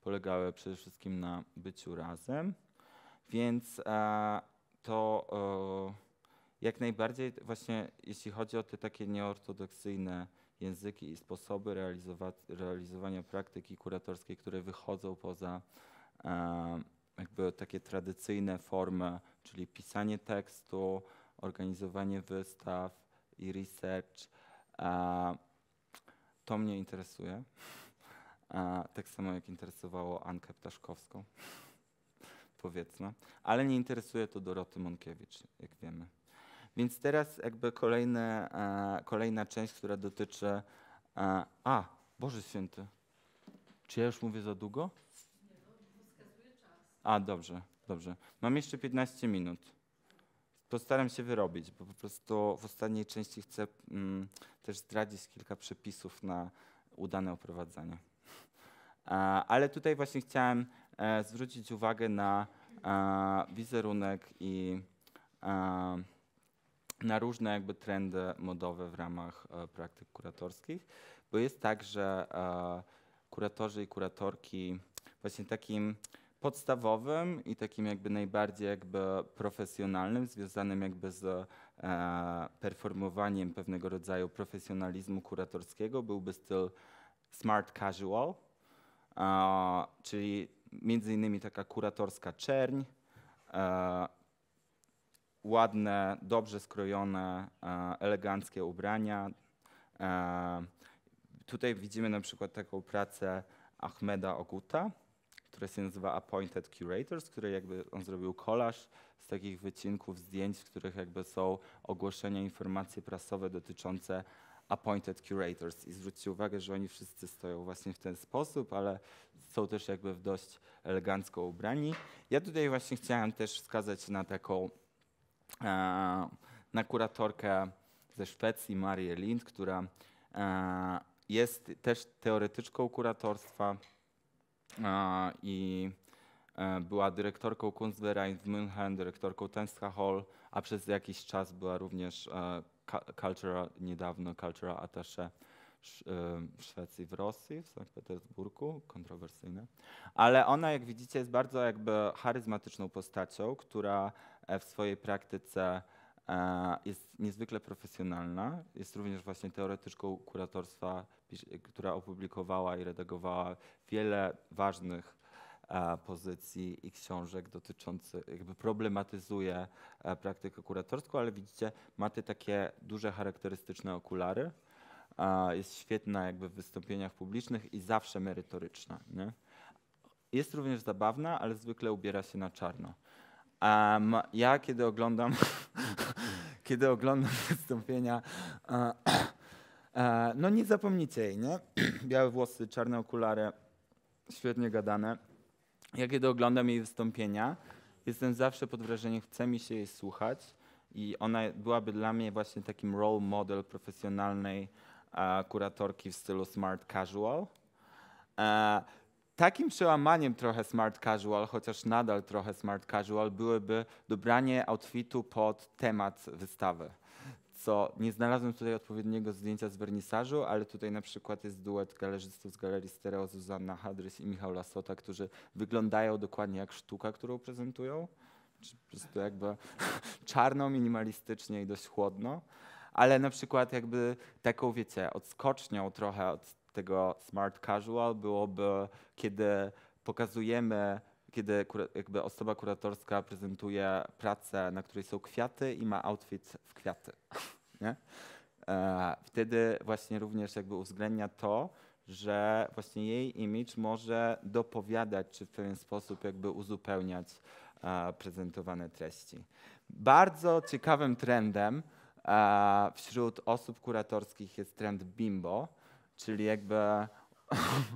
polegały przede wszystkim na byciu razem. Więc e, to e, jak najbardziej właśnie jeśli chodzi o te takie nieortodoksyjne języki i sposoby realizowania praktyki kuratorskiej, które wychodzą poza e, jakby takie tradycyjne formy, czyli pisanie tekstu, organizowanie wystaw i research. E, to mnie interesuje. A, tak samo jak interesowało Ankę Ptaszkowską, powiedzmy. Ale nie interesuje to Doroty Monkiewicz, jak wiemy. Więc teraz jakby kolejne, e, kolejna część, która dotyczy... E, a, Boże Święty. Czy ja już mówię za długo? No, a, dobrze, dobrze. Mam jeszcze 15 minut postaram się wyrobić, bo po prostu w ostatniej części chcę mm, też zdradzić kilka przepisów na udane oprowadzanie. E, ale tutaj właśnie chciałem e, zwrócić uwagę na e, wizerunek i na różne jakby trendy modowe w ramach praktyk kuratorskich, bo jest tak, że kuratorzy i kuratorki właśnie takim podstawowym i takim jakby najbardziej jakby profesjonalnym, związanym jakby z e, performowaniem pewnego rodzaju profesjonalizmu kuratorskiego byłby styl smart casual, e, czyli między innymi taka kuratorska czerń, e, ładne, dobrze skrojone, eleganckie ubrania. Tutaj widzimy na przykład taką pracę Ahmeda Okuta, które się nazywa Appointed Curators, które jakby on zrobił kolaż z takich wycinków zdjęć, w których jakby są ogłoszenia, informacje prasowe dotyczące appointed curators i zwróćcie uwagę, że oni wszyscy stoją właśnie w ten sposób, ale są też jakby w dość elegancko ubrani. Ja tutaj właśnie chciałem też wskazać na taką e, na kuratorkę ze Szwecji, Marię Lind, która e, jest też teoretyczką kuratorstwa, i e, była dyrektorką Kunstverein w München, dyrektorką Tenscha Hall, a przez jakiś czas była również e, niedawno cultural attaché e, w Szwecji, w Rosji, w Sankt Petersburgu, kontrowersyjne. Ale ona, jak widzicie, jest bardzo jakby charyzmatyczną postacią, która w swojej praktyce E, jest niezwykle profesjonalna, jest również właśnie teoretyczką kuratorstwa, która opublikowała i redagowała wiele ważnych e, pozycji i książek dotyczących, jakby problematyzuje e, praktykę kuratorską, ale widzicie, ma te takie duże charakterystyczne okulary. Jest świetna jakby w wystąpieniach publicznych i zawsze merytoryczna. Nie? Jest również zabawna, ale zwykle ubiera się na czarno. Um, ja kiedy oglądam, kiedy oglądam wystąpienia, e, e, no nie zapomnijcie jej, nie? Białe włosy, czarne okulary, świetnie gadane. Ja kiedy oglądam jej wystąpienia, jestem zawsze pod wrażeniem, chce mi się jej słuchać i ona byłaby dla mnie właśnie takim role model profesjonalnej e, kuratorki w stylu smart casual takim przełamaniem trochę smart casual, chociaż nadal trochę smart casual, byłyby dobranie outfitu pod temat wystawy. Co nie znalazłem tutaj odpowiedniego zdjęcia z wernisażu, ale tutaj na przykład jest duet galerzystów z galerii Stereo Zuzanna Hadrys i Michał Lasota, którzy wyglądają dokładnie jak sztuka, którą prezentują. Czy po prostu jakby czarno, minimalistycznie i dość chłodno ale na przykład jakby taką, wiecie, odskocznią trochę od tego smart casual byłoby, kiedy pokazujemy kiedy jakby osoba kuratorska prezentuje pracę, na której są kwiaty i ma outfit w kwiaty. Nie? E, wtedy właśnie również jakby uwzględnia to, że właśnie jej image może dopowiadać, czy w pewien sposób jakby uzupełniać e, prezentowane treści. Bardzo ciekawym trendem e, wśród osób kuratorskich jest trend bimbo, Czyli jakby.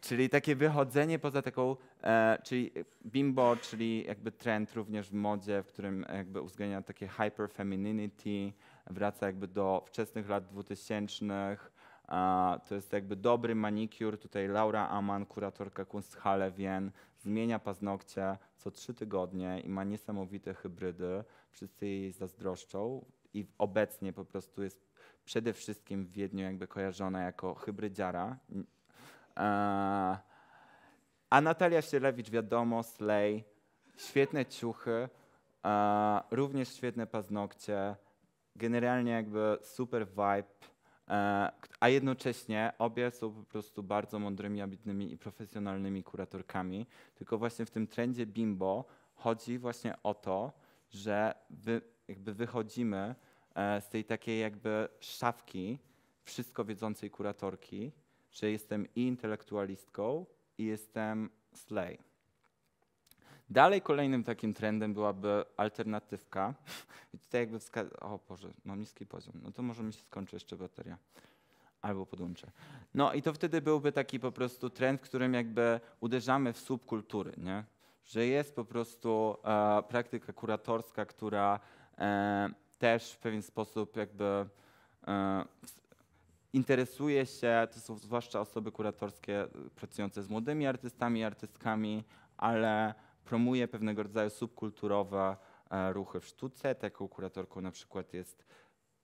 czyli takie wychodzenie poza taką, e, czyli bimbo, czyli jakby trend również w modzie, w którym jakby uwzględnia takie hyperfemininity, wraca jakby do wczesnych lat dwutysięcznych. E, to jest jakby dobry manikur. Tutaj Laura Aman, kuratorka Kunsthalle Wien, zmienia paznokcie co trzy tygodnie i ma niesamowite hybrydy. Wszyscy jej zazdroszczą i obecnie po prostu jest przede wszystkim w Wiedniu jakby kojarzona jako hybrydziara. A Natalia Sielewicz, wiadomo, slej, świetne ciuchy, również świetne paznokcie, generalnie jakby super vibe, a jednocześnie obie są po prostu bardzo mądrymi, ambitnymi i profesjonalnymi kuratorkami. Tylko właśnie w tym trendzie bimbo chodzi właśnie o to, że wy, jakby wychodzimy E, z tej takiej jakby szafki wszystko wiedzącej kuratorki, że jestem i intelektualistką, i jestem slay. Dalej kolejnym takim trendem byłaby alternatywka. I tutaj jakby wskazać. O Boże, mam niski poziom. No to może mi się skończy jeszcze bateria. Albo podłączę. No i to wtedy byłby taki po prostu trend, w którym jakby uderzamy w subkultury, nie? Że jest po prostu e, praktyka kuratorska, która e, też w pewien sposób jakby e, interesuje się, to są zwłaszcza osoby kuratorskie e, pracujące z młodymi artystami i artystkami, ale promuje pewnego rodzaju subkulturowe e, ruchy w sztuce. Taką kuratorką na przykład jest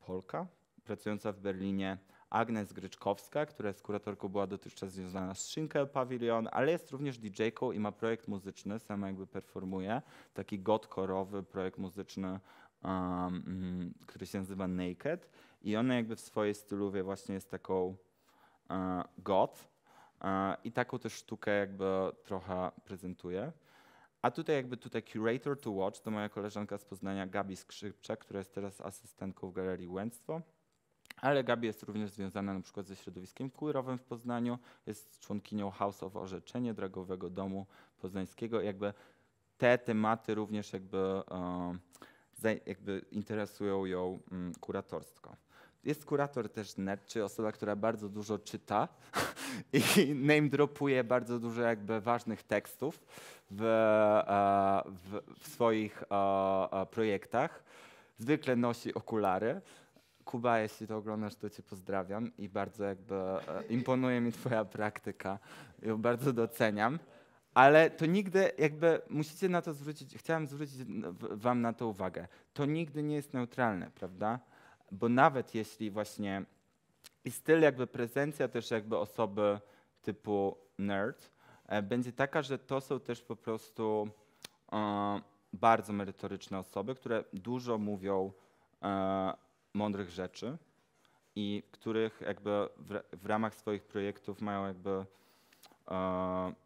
Polka pracująca w Berlinie, Agnes Gryczkowska, która jest kuratorką, była dotychczas związana z Schinkel Pavilion, ale jest również DJ-ką i ma projekt muzyczny, sama jakby performuje, taki gotkorowy projekt muzyczny um, który się nazywa Naked i ona jakby w swojej stylowie właśnie jest taką e, goth e, i taką też sztukę jakby trochę prezentuje. A tutaj jakby tutaj Curator to Watch to moja koleżanka z Poznania Gabi Skrzypczak, która jest teraz asystentką w Galerii Łęctwo. Ale Gabi jest również związana na przykład ze środowiskiem queerowym w Poznaniu, jest członkinią House of Orzeczenie, Dragowego Domu Poznańskiego. Jakby te tematy również jakby e, jakby interesują ją mm, kuratorstwo. Jest kurator też net, czyli osoba, która bardzo dużo czyta i name dropuje bardzo dużo jakby ważnych tekstów w, e, w, w swoich e, e, projektach. Zwykle nosi okulary. Kuba, jeśli to oglądasz, to cię pozdrawiam i bardzo jakby imponuje mi twoja praktyka. Ją bardzo doceniam ale to nigdy jakby musicie na to zwrócić, chciałem zwrócić wam na to uwagę. To nigdy nie jest neutralne, prawda? Bo nawet jeśli właśnie i styl jakby prezencja też jakby osoby typu nerd e, będzie taka, że to są też po prostu e, bardzo merytoryczne osoby, które dużo mówią e, mądrych rzeczy i których jakby w ramach swoich projektów mają jakby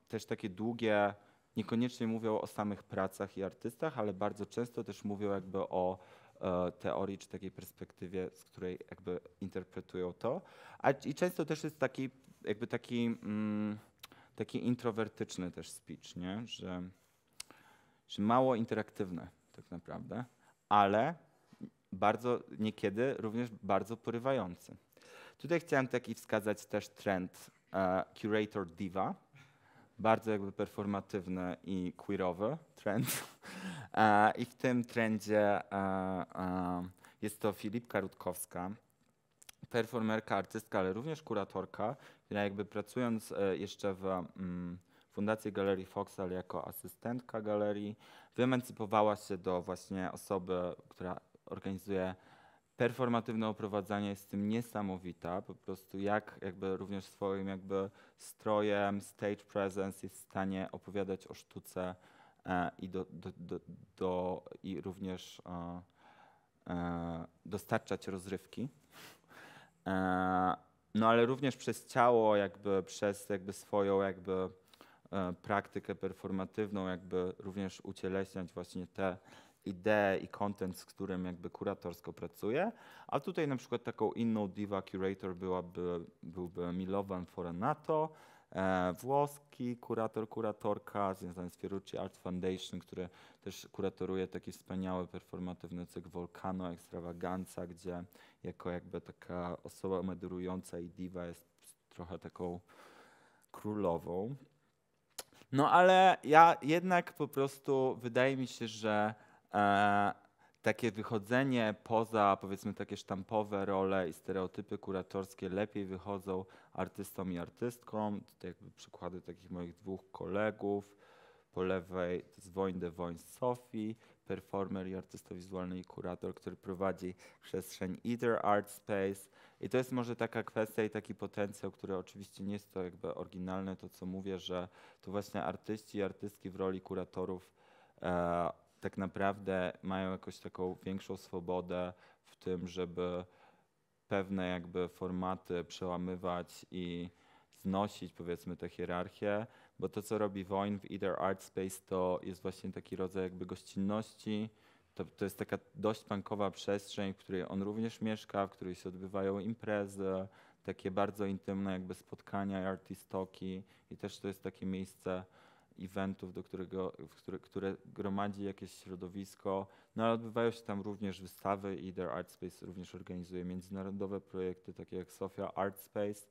też takie długie, niekoniecznie mówią o samych pracach i artystach, ale bardzo często też mówią jakby o e, teorii czy takiej perspektywie, z której jakby interpretują to. A, I często też jest taki jakby taki, mm, taki introwertyczny też speech, nie? Że, że mało interaktywny tak naprawdę, ale bardzo niekiedy również bardzo porywający. Tutaj chciałem taki wskazać też trend E, curator Diva, bardzo jakby performatywny i queerowy trend. E, I w tym trendzie e, jest to Filipka Rutkowska, performerka, artystka, ale również kuratorka, która jakby pracując jeszcze w mm, Fundacji Galerii Fox, ale jako asystentka galerii, wyemancypowała się do właśnie osoby, która organizuje performatywne oprowadzanie jest tym niesamowita, po prostu jak jakby również swoim jakby strojem, stage presence jest w stanie opowiadać o sztuce e, i, do, do, do, do, i również e, e, dostarczać rozrywki. E, no ale również przez ciało, jakby przez jakby swoją jakby e, praktykę performatywną, jakby również ucieleśniać właśnie te idee i content, z którym jakby kuratorsko pracuję, a tutaj na przykład taką inną diva curator byłaby, byłby Milovan Forenato, e, włoski kurator, kuratorka związany z Fierucci Art Foundation, który też kuratoruje taki wspaniały performatywny cykl Volcano Extravaganza, gdzie jako jakby taka osoba moderująca i diva jest trochę taką królową. No ale ja jednak po prostu wydaje mi się, że E, takie wychodzenie poza powiedzmy takie sztampowe role i stereotypy kuratorskie lepiej wychodzą artystom i artystkom. Tutaj jakby przykłady takich moich dwóch kolegów. Po lewej to jest Woń de Sophie, performer i artysta wizualny i kurator, który prowadzi przestrzeń Either Art Space. I to jest może taka kwestia i taki potencjał, który oczywiście nie jest to jakby oryginalne, to co mówię, że to właśnie artyści i artystki w roli kuratorów e, tak naprawdę mają jakąś taką większą swobodę w tym, żeby pewne jakby formaty przełamywać i znosić powiedzmy tę hierarchię, bo to co robi Wojn w Either Art Space to jest właśnie taki rodzaj jakby gościnności, to, to jest taka dość punkowa przestrzeń, w której on również mieszka, w której się odbywają imprezy, takie bardzo intymne jakby spotkania i artistoki i też to jest takie miejsce, eventów, do którego, które, które gromadzi jakieś środowisko. No ale odbywają się tam również wystawy i The Art Space również organizuje międzynarodowe projekty, takie jak Sofia Art Space.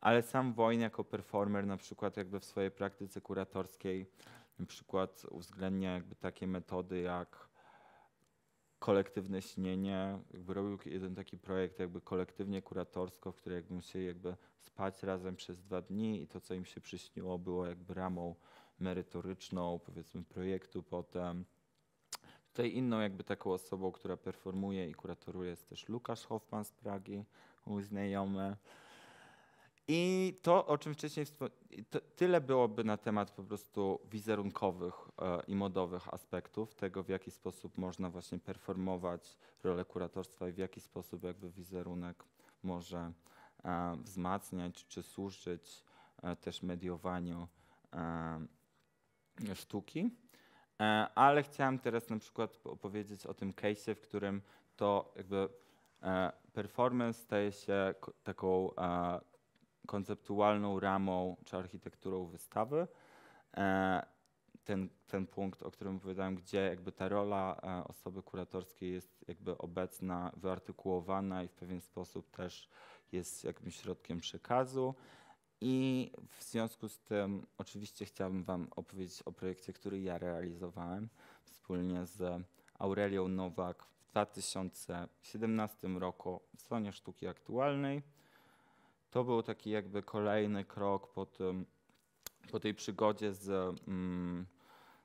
Ale sam Wojn jako performer na przykład jakby w swojej praktyce kuratorskiej na przykład uwzględnia jakby takie metody jak kolektywne śnienie, jakby robił jeden taki projekt jakby kolektywnie kuratorsko, w którym jakby musieli jakby spać razem przez dwa dni i to, co im się przyśniło, było jakby ramą merytoryczną, powiedzmy projektu potem. Tutaj inną jakby taką osobą, która performuje i kuratoruje jest też Lukasz Hoffman z Pragi, mój znajomy. I to, o czym wcześniej tyle byłoby na temat po prostu wizerunkowych e, i modowych aspektów tego, w jaki sposób można właśnie performować rolę kuratorstwa i w jaki sposób jakby wizerunek może e, wzmacniać czy służyć e, też mediowaniu e, sztuki, e, ale chciałem teraz na przykład opowiedzieć o tym case, w którym to jakby e, performance staje się taką e, konceptualną ramą czy architekturą wystawy. Ten, ten punkt, o którym opowiadałem, gdzie jakby ta rola osoby kuratorskiej jest jakby obecna, wyartykułowana i w pewien sposób też jest jakimś środkiem przekazu. I w związku z tym oczywiście chciałbym Wam opowiedzieć o projekcie, który ja realizowałem wspólnie z Aurelią Nowak w 2017 roku w Stronie Sztuki Aktualnej. To był taki jakby kolejny krok po, tym, po tej przygodzie z, mm,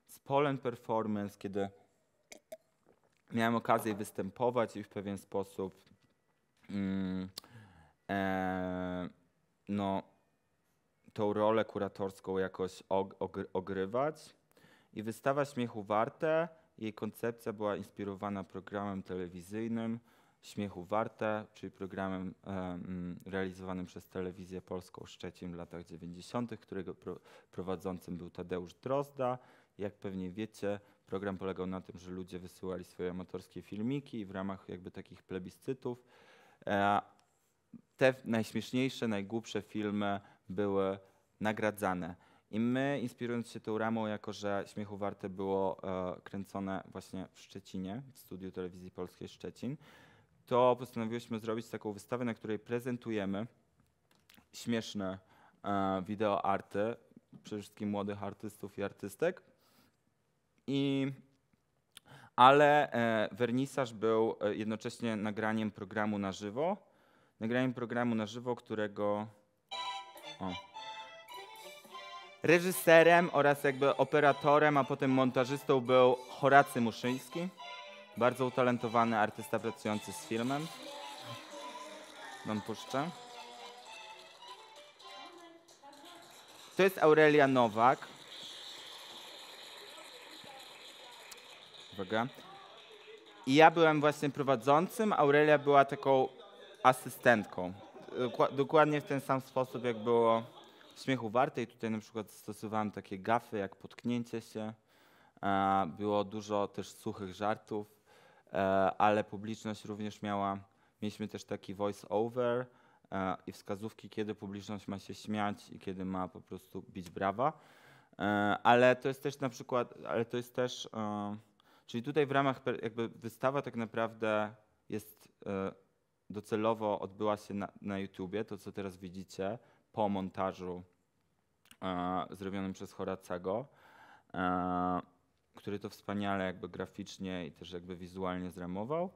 z Poland Performance, kiedy miałem okazję występować i w pewien sposób mm, e, no tą rolę kuratorską jakoś ogrywać. I wystawa Śmiechu Warte, jej koncepcja była inspirowana programem telewizyjnym Śmiechu Warte, czyli programem um, realizowanym przez Telewizję Polską Szczecin w latach 90., którego pro, prowadzącym był Tadeusz Drozda. Jak pewnie wiecie, program polegał na tym, że ludzie wysyłali swoje amatorskie filmiki w ramach jakby takich plebiscytów. E, te najśmieszniejsze, najgłupsze filmy były nagradzane. I my, inspirując się tą ramą, jako że Śmiechu Warte było e, kręcone właśnie w Szczecinie, w studiu Telewizji Polskiej Szczecin, to postanowiłyśmy zrobić taką wystawę, na której prezentujemy śmieszne e, wideo arty, przede wszystkim młodych artystów i artystek. I, ale e, wernisaż był e, jednocześnie nagraniem programu na żywo, nagraniem programu na żywo, którego o. Reżyserem oraz jakby operatorem, a potem montażystą był Horacy Muszyński. Bardzo utalentowany artysta pracujący z filmem. Wam puszczę. To jest Aurelia Nowak. Uwaga. I ja byłem właśnie prowadzącym, Aurelia była taką asystentką dokładnie w ten sam sposób, jak było w Śmiechu Wartej. Tutaj na przykład stosowałem takie gafy, jak potknięcie się. E, było dużo też suchych żartów, e, ale publiczność również miała, mieliśmy też taki voice over e, i wskazówki, kiedy publiczność ma się śmiać i kiedy ma po prostu bić brawa. Ale to jest też na przykład, ale to jest też, czyli tutaj w ramach, jakby wystawa tak naprawdę jest docelowo odbyła się na, na YouTubie, to co teraz widzicie, po montażu e, zrobionym przez Horacego, e, który to wspaniale jakby graficznie i też jakby wizualnie zremował,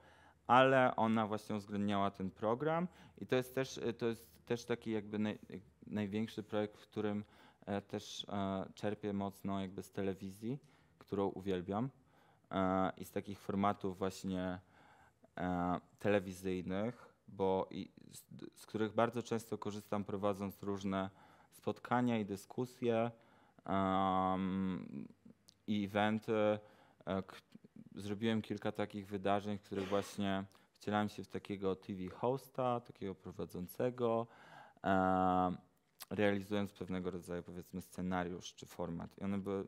ale ona właśnie uwzględniała ten program i to jest też, to jest też taki jakby naj, największy projekt, w którym e, też e, czerpię mocno jakby z telewizji, którą uwielbiam e, i z takich formatów właśnie E, telewizyjnych, bo i, z, z, których bardzo często korzystam prowadząc różne spotkania i dyskusje um, i eventy. E, zrobiłem kilka takich wydarzeń, w których właśnie wcielałem się w takiego TV hosta, takiego prowadzącego, um, realizując pewnego rodzaju powiedzmy scenariusz czy format. I one były,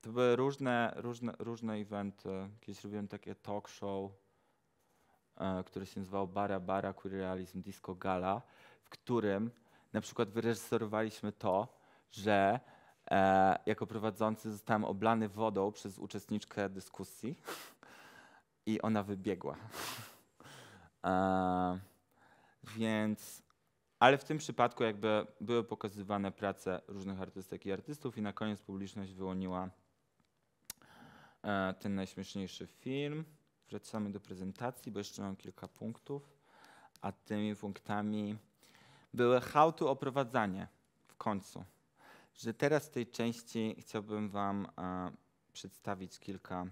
to były różne, różne, różne eventy. Kiedyś robiłem takie talk show, E, które się nazywało Bara Bara Kurirealizm Disco Gala, w którym na przykład wyreżyserowaliśmy to, że e, jako prowadzący zostałem oblany wodą przez uczestniczkę dyskusji i ona wybiegła. E, więc, ale w tym przypadku jakby były pokazywane prace różnych artystek i artystów i na koniec publiczność wyłoniła e, ten najśmieszniejszy film wracamy do prezentacji, bo jeszcze mam kilka punktów, a tymi punktami były hałtu oprowadzanie w końcu. Że teraz w tej części chciałbym Wam a, e, przedstawić kilka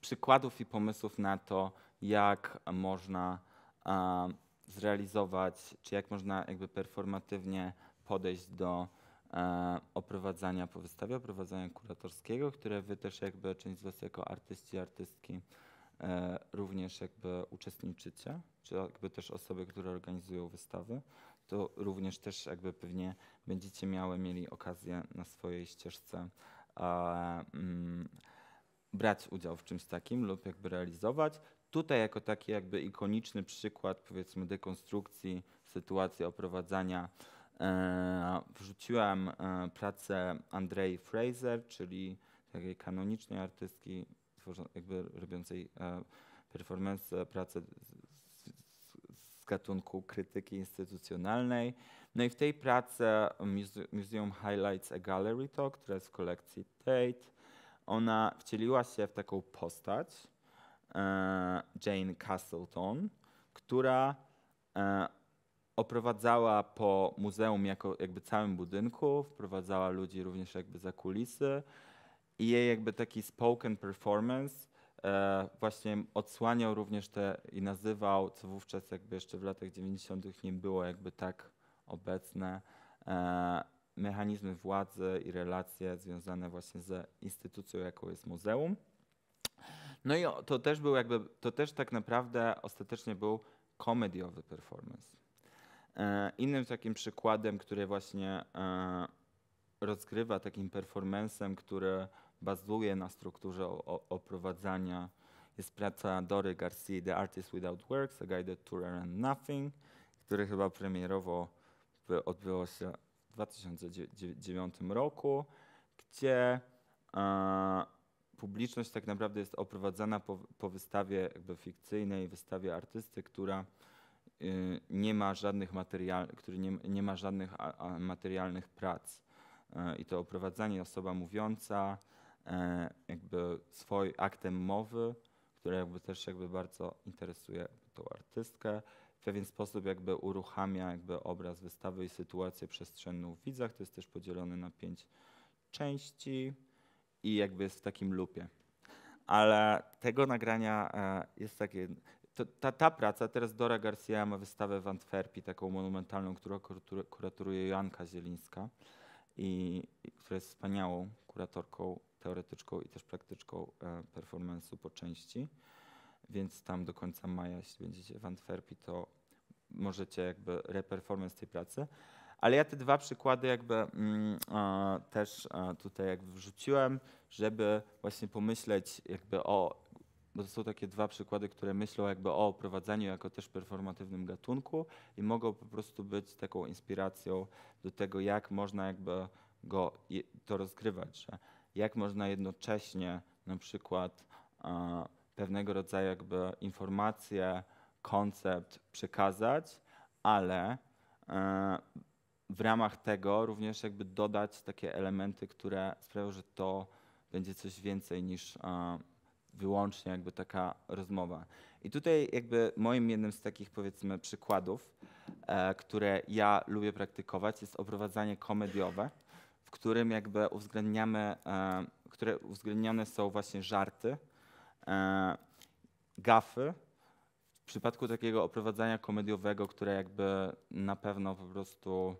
przykładów i pomysłów na to, jak można a, e, zrealizować, czy jak można jakby performatywnie podejść do E, oprowadzania po wystawie, oprowadzania kuratorskiego, które wy też jakby część z was jako artyści, artystki e, również jakby uczestniczycie, czy jakby też osoby, które organizują wystawy, to również też jakby pewnie będziecie miały, mieli okazję na swojej ścieżce e, mm, brać udział w czymś takim lub jakby realizować. Tutaj jako taki jakby ikoniczny przykład powiedzmy dekonstrukcji sytuacji oprowadzania E, wrzuciłem e, pracę Andrei Fraser, czyli takiej kanonicznej artystki, jakby robiącej e, performance, pracę gatunku krytyki instytucjonalnej. No i w tej pracy Museum Highlights a Gallery to, która jest w kolekcji Tate, ona wcieliła się w taką postać Jane Castleton, która oprowadzała po muzeum jako jakby całym budynku, wprowadzała ludzi również jakby za kulisy i jej jakby taki spoken performance e, właśnie odsłaniał również te i nazywał, co wówczas jakby jeszcze w latach 90. nie było jakby tak obecne, e, mechanizmy władzy i relacje związane właśnie z instytucją, jaką jest muzeum. No i to też był jakby, to też tak naprawdę ostatecznie był komediowy performance. E, innym takim przykładem, który właśnie e, rozgrywa takim performancem, który bazuje na strukturze oprowadzania, jest praca Dory Garcia, The Artist Without Works, A Guided Tour and Nothing, który chyba premierowo odbyło się w 2009 roku, gdzie e, publiczność tak naprawdę jest oprowadzana po, po wystawie jakby fikcyjnej, wystawie artysty, która Y, nie ma żadnych material, który nie, nie ma żadnych materialnych prac. Y, I to oprowadzanie osoba mówiąca, y, jakby swoim aktem mowy, które jakby też jakby bardzo interesuje tą artystkę. W pewien sposób jakby uruchamia jakby obraz wystawy i sytuację przestrzenną w widzach. To jest też podzielone na pięć części i jakby jest w takim lupie. Ale tego nagrania jest takie, to, ta, ta praca, teraz Dora Garcia ma wystawę w Antwerpii, taką monumentalną, którą kuratoruje Joanka Zielińska, i, i która jest wspaniałą kuratorką, teoretyczką i też praktyczką e, performance'u po części. Więc tam do końca maja, jeśli będziecie w Antwerpii, to możecie jakby reperformance tej pracy. Ale ja te dwa przykłady jakby mm, a, też a, tutaj jakby wrzuciłem, żeby właśnie pomyśleć jakby o bo to są takie dwa przykłady, które myślą jakby o prowadzeniu jako też performatywnym gatunku i mogą po prostu być taką inspiracją do tego, jak można jakby go to rozgrywać, że jak można jednocześnie na przykład pewnego rodzaju jakby informację, koncept przekazać, ale e, w ramach tego również jakby dodać takie elementy, które sprawią, że to będzie coś więcej niż wyłącznie jakby taka rozmowa. I tutaj jakby moim jednym z takich powiedzmy przykładów, e, które ja lubię praktykować jest oprowadzanie komediowe, w którym jakby uwzględniamy, e, które uwzględnione są właśnie żarty, e, gafy. W przypadku takiego oprowadzania komediowego, które jakby na pewno po prostu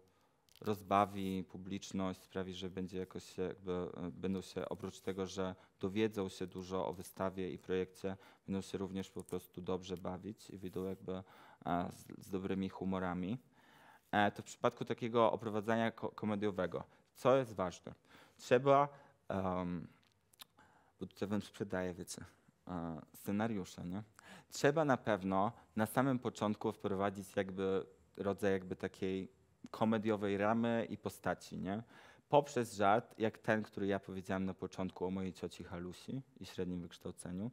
rozbawi publiczność, sprawi, że będzie jakoś się, jakby, e, będą się oprócz tego, że dowiedzą się dużo o wystawie i projekcie, będą się również po prostu dobrze bawić i wyjdą jakby e, z, z, dobrymi humorami. E, to w przypadku takiego oprowadzania ko komediowego, co jest ważne? Trzeba, um, bo tutaj wam sprzedaję, wiecie, e, scenariusze, nie? Trzeba na pewno na samym początku wprowadzić jakby rodzaj jakby takiej komediowej ramy i postaci, nie? Poprzez żart, jak ten, który ja powiedziałem na początku o mojej cioci Halusi i średnim wykształceniu,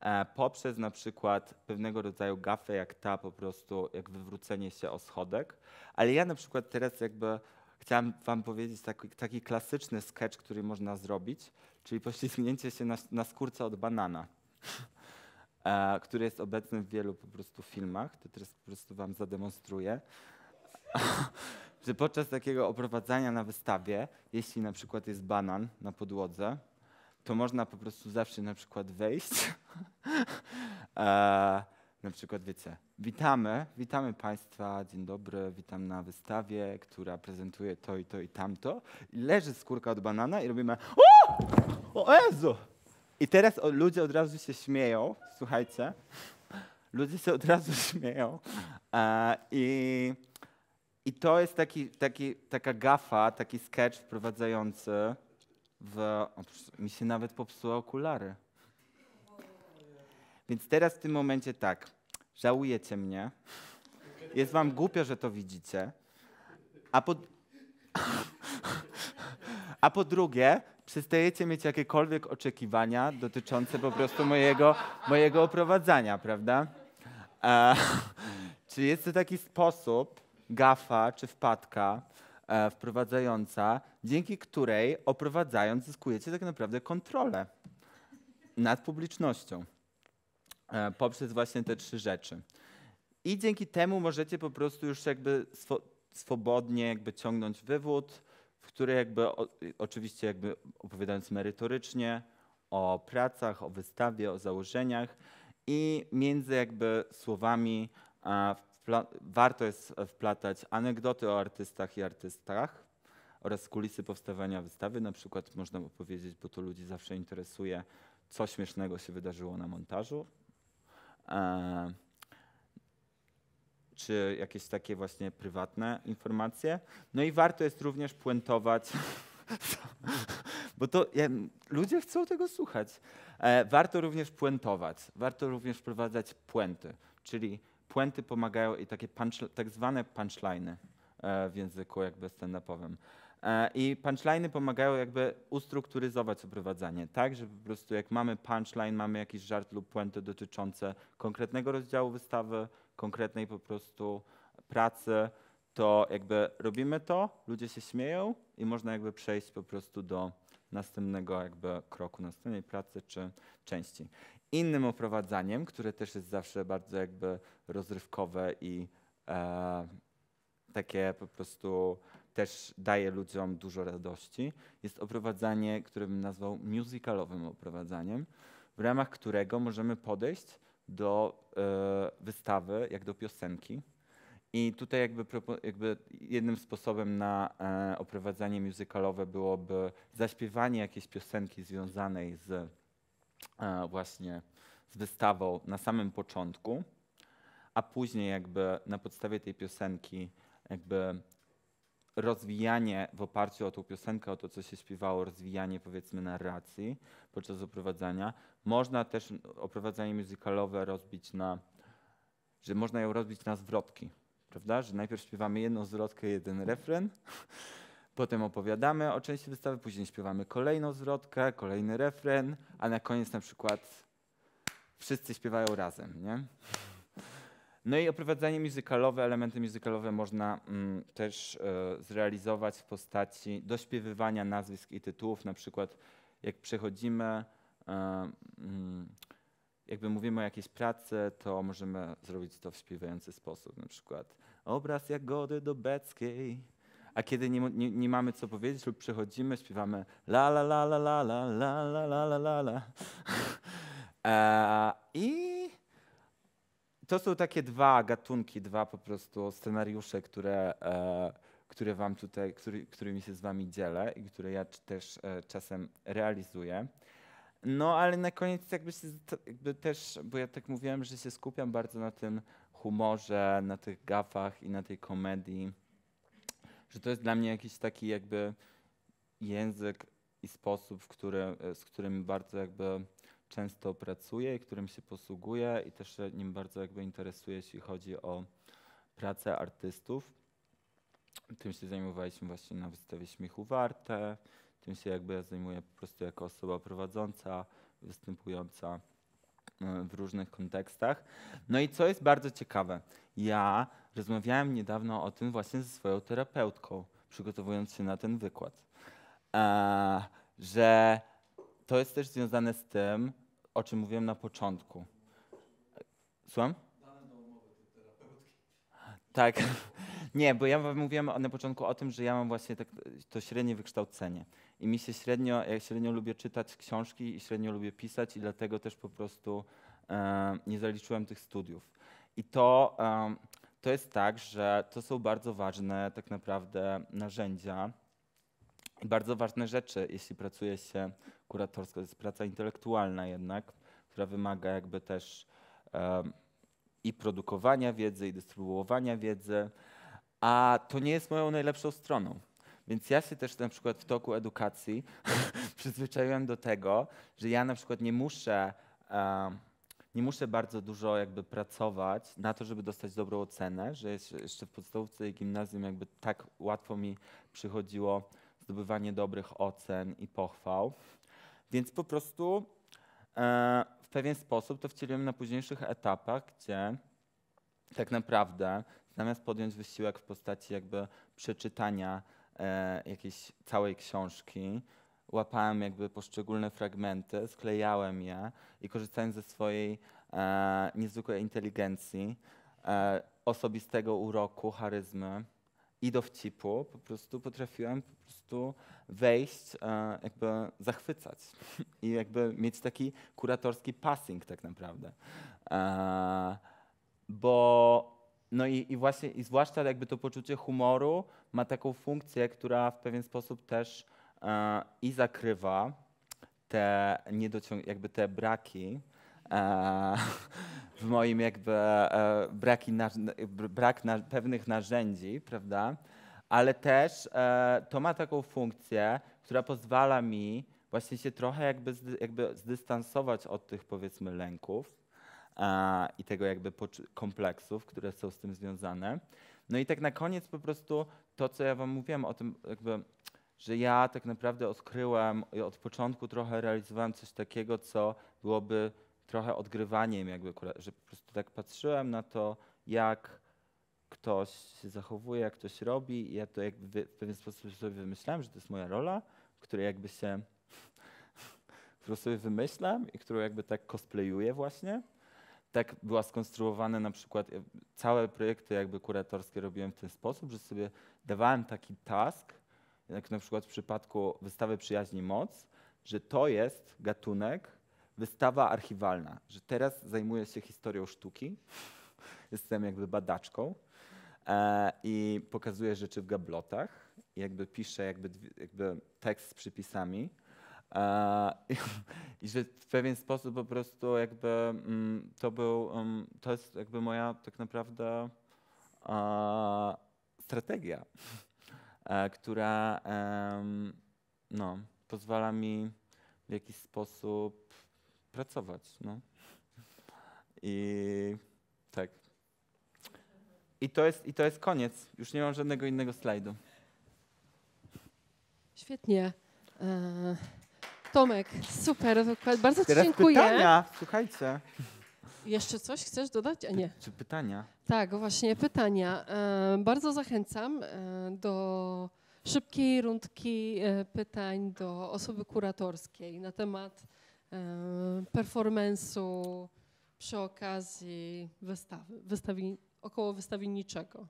e, poprzez na przykład pewnego rodzaju gafę, jak ta po prostu, jak wywrócenie się o schodek. Ale ja na przykład teraz jakby chciałem wam powiedzieć taki, taki klasyczny sketch, który można zrobić, czyli poślizgnięcie się na, na skórce od banana, e, który jest obecny w wielu po prostu filmach. To teraz po prostu wam zademonstruję że podczas takiego oprowadzania na wystawie, jeśli na przykład jest banan na podłodze, to można po prostu zawsze na przykład wejść. e, na przykład wiecie, witamy, witamy Państwa, dzień dobry, witam na wystawie, która prezentuje to i to i tamto. I leży skórka od banana i robimy o, o Jezu! I teraz o, ludzie od razu się śmieją, słuchajcie, ludzie się od razu śmieją e, i i to jest taki, taki, taka gafa, taki sketch wprowadzający w... O, mi się nawet popsuły okulary. Więc teraz w tym momencie tak, żałujecie mnie, jest wam głupio, że to widzicie, a po, a po drugie przestajecie mieć jakiekolwiek oczekiwania dotyczące po prostu mojego, mojego oprowadzania, prawda? Czyli czy jest to taki sposób, gafa czy wpadka e, wprowadzająca, dzięki której oprowadzając zyskujecie tak naprawdę kontrolę nad publicznością e, poprzez właśnie te trzy rzeczy. I dzięki temu możecie po prostu już jakby swo swobodnie jakby ciągnąć wywód, w który jakby o, oczywiście jakby opowiadając merytorycznie o pracach, o wystawie, o założeniach i między jakby słowami a, warto jest wplatać anegdoty o artystach i artystach oraz kulisy powstawania wystawy. Na przykład można opowiedzieć, bo to ludzi zawsze interesuje, co śmiesznego się wydarzyło na montażu. E, czy jakieś takie właśnie prywatne informacje. No i warto jest również puentować, bo to ja, ludzie chcą tego słuchać. E, warto również puentować, warto również wprowadzać puenty, czyli puenty pomagają i takie punch, tak zwane punchliny e, w języku jakby stand-upowym. E, I punchliny pomagają jakby ustrukturyzować oprowadzanie, tak, że po prostu jak mamy punchline, mamy jakiś żart lub puenty dotyczące konkretnego rozdziału wystawy, konkretnej po prostu pracy, to jakby robimy to, ludzie się śmieją i można jakby przejść po prostu do następnego jakby kroku, następnej pracy czy części. Innym oprowadzaniem, które też jest zawsze bardzo jakby rozrywkowe i e, takie po prostu też daje ludziom dużo radości, jest oprowadzanie, które bym nazwał musicalowym oprowadzaniem, w ramach którego możemy podejść do e, wystawy jak do piosenki. I tutaj jakby, jakby jednym sposobem na e, oprowadzanie musicalowe byłoby zaśpiewanie jakiejś piosenki związanej z E, właśnie z wystawą na samym początku, a później jakby na podstawie tej piosenki jakby rozwijanie w oparciu o tą piosenkę, o to, co się śpiewało, rozwijanie powiedzmy narracji podczas oprowadzania. Można też oprowadzanie muzykalowe rozbić na, że można ją rozbić na zwrotki, prawda? Że najpierw śpiewamy jedną zwrotkę, jeden refren, Potem opowiadamy o części wystawy, później śpiewamy kolejną zwrotkę, kolejny refren, a na koniec na przykład wszyscy śpiewają razem, nie? No i oprowadzanie muzykalowe, elementy muzykalowe można mm, też y, zrealizować w postaci dośpiewywania nazwisk i tytułów. Na przykład jak przechodzimy, y, y, jakby mówimy o jakiejś pracy, to możemy zrobić to w śpiewający sposób. Na przykład obraz Jagody Dobeckiej a kiedy nie, nie, nie mamy co powiedzieć lub przechodzimy, śpiewamy la la la la la la la la la la la e, I to są takie dwa gatunki, dwa po prostu scenariusze, które, e, które wam tutaj, który, którymi się z wami dzielę i które ja też e, czasem realizuję. No ale na koniec jakby, się, jakby też, bo ja tak mówiłem, że się skupiam bardzo na tym humorze, na tych gafach i na tej komedii że to jest dla mnie jakiś taki jakby język i sposób, który, e, z którym bardzo jakby często pracuję i którym się posługuję i też nim bardzo jakby interesuję, jeśli chodzi o pracę artystów. Tym się zajmowaliśmy właśnie na wystawie Śmiechu Warte, tym się jakby ja zajmuję po prostu jako osoba prowadząca, występująca e, w różnych kontekstach. No i co jest bardzo ciekawe, ja Rozmawiałem niedawno o tym właśnie ze swoją terapeutką, przygotowując się na ten wykład. E, że to jest też związane z tym, o czym mówiłem na początku. Słucham? Tak. Nie, bo ja wam mówiłem na początku o tym, że ja mam właśnie tak to średnie wykształcenie. I mi się średnio, ja średnio lubię czytać książki i średnio lubię pisać i dlatego też po prostu e, nie zaliczyłem tych studiów. I to, e, to jest tak, że to są bardzo ważne tak naprawdę narzędzia i bardzo ważne rzeczy, jeśli pracuje się kuratorsko. To jest praca intelektualna jednak, która wymaga jakby też i produkowania wiedzy, i dystrybuowania wiedzy, a to nie jest moją najlepszą stroną. Więc ja się też na przykład w toku edukacji przyzwyczaiłem do tego, że ja na przykład nie muszę nie muszę bardzo dużo jakby pracować na to, żeby dostać dobrą ocenę, że jeszcze w podstawówce i gimnazjum jakby tak łatwo mi przychodziło zdobywanie dobrych ocen i pochwał. Więc po prostu e, w pewien sposób to wcieliłem na późniejszych etapach, gdzie tak naprawdę zamiast podjąć wysiłek w postaci jakby przeczytania e, jakiejś całej książki, łapałem jakby poszczególne fragmenty, sklejałem je i korzystając ze swojej e, niezwykłej inteligencji, e, osobistego uroku, charyzmy i dowcipu, po prostu potrafiłem po prostu wejść, e, jakby zachwycać i jakby mieć taki kuratorski passing tak naprawdę. E, bo no i, i, właśnie, i zwłaszcza jakby to poczucie humoru ma taką funkcję, która w pewien sposób też E, i zakrywa te, jakby te braki e, w moim jakby e, braki brak na pewnych narzędzi, prawda? Ale też to ma taką funkcję, która pozwala mi właśnie się trochę jakby, jakby zdystansować od tych powiedzmy lęków i tego jakby kompleksów, które są z tym związane. No i tak na koniec po prostu to, co ja wam mówiłem o tym jakby że ja tak naprawdę odkryłem od początku trochę realizowałem coś takiego, co byłoby trochę odgrywaniem, jakby, że po prostu tak patrzyłem na to, jak ktoś się zachowuje, jak ktoś robi. I ja to jakby w pewien sposób sobie wymyślałem, że to jest moja rola, której jakby się, sobie wymyślam i którą jakby tak cosplayuję właśnie. Tak była skonstruowane na przykład, e, całe projekty jakby kuratorskie robiłem w ten sposób, że sobie dawałem taki task, jak na przykład w przypadku wystawy Przyjaźni Moc, że to jest gatunek wystawa archiwalna, że teraz zajmuję się historią sztuki, jestem jakby badaczką e, i pokazuję rzeczy w gablotach, jakby piszę jakby, jakby tekst z przypisami. E, i, I że w pewien sposób po prostu jakby mm, to był, mm, to jest jakby moja tak naprawdę e, strategia. E, która no, pozwala mi w jakiś sposób pracować. No. I tak. I to, jest, I to jest koniec. Już nie mam żadnego innego slajdu. Świetnie. E, Tomek, super. Bardzo Ci dziękuję. Pytania. Słuchajcie. Jeszcze coś chcesz dodać? A nie. Czy pytania? Tak, właśnie pytania. E, bardzo zachęcam e, do szybkiej rundki e, pytań do osoby kuratorskiej na temat performance'u przy okazji wystawy, wystawi, około wystawienniczego.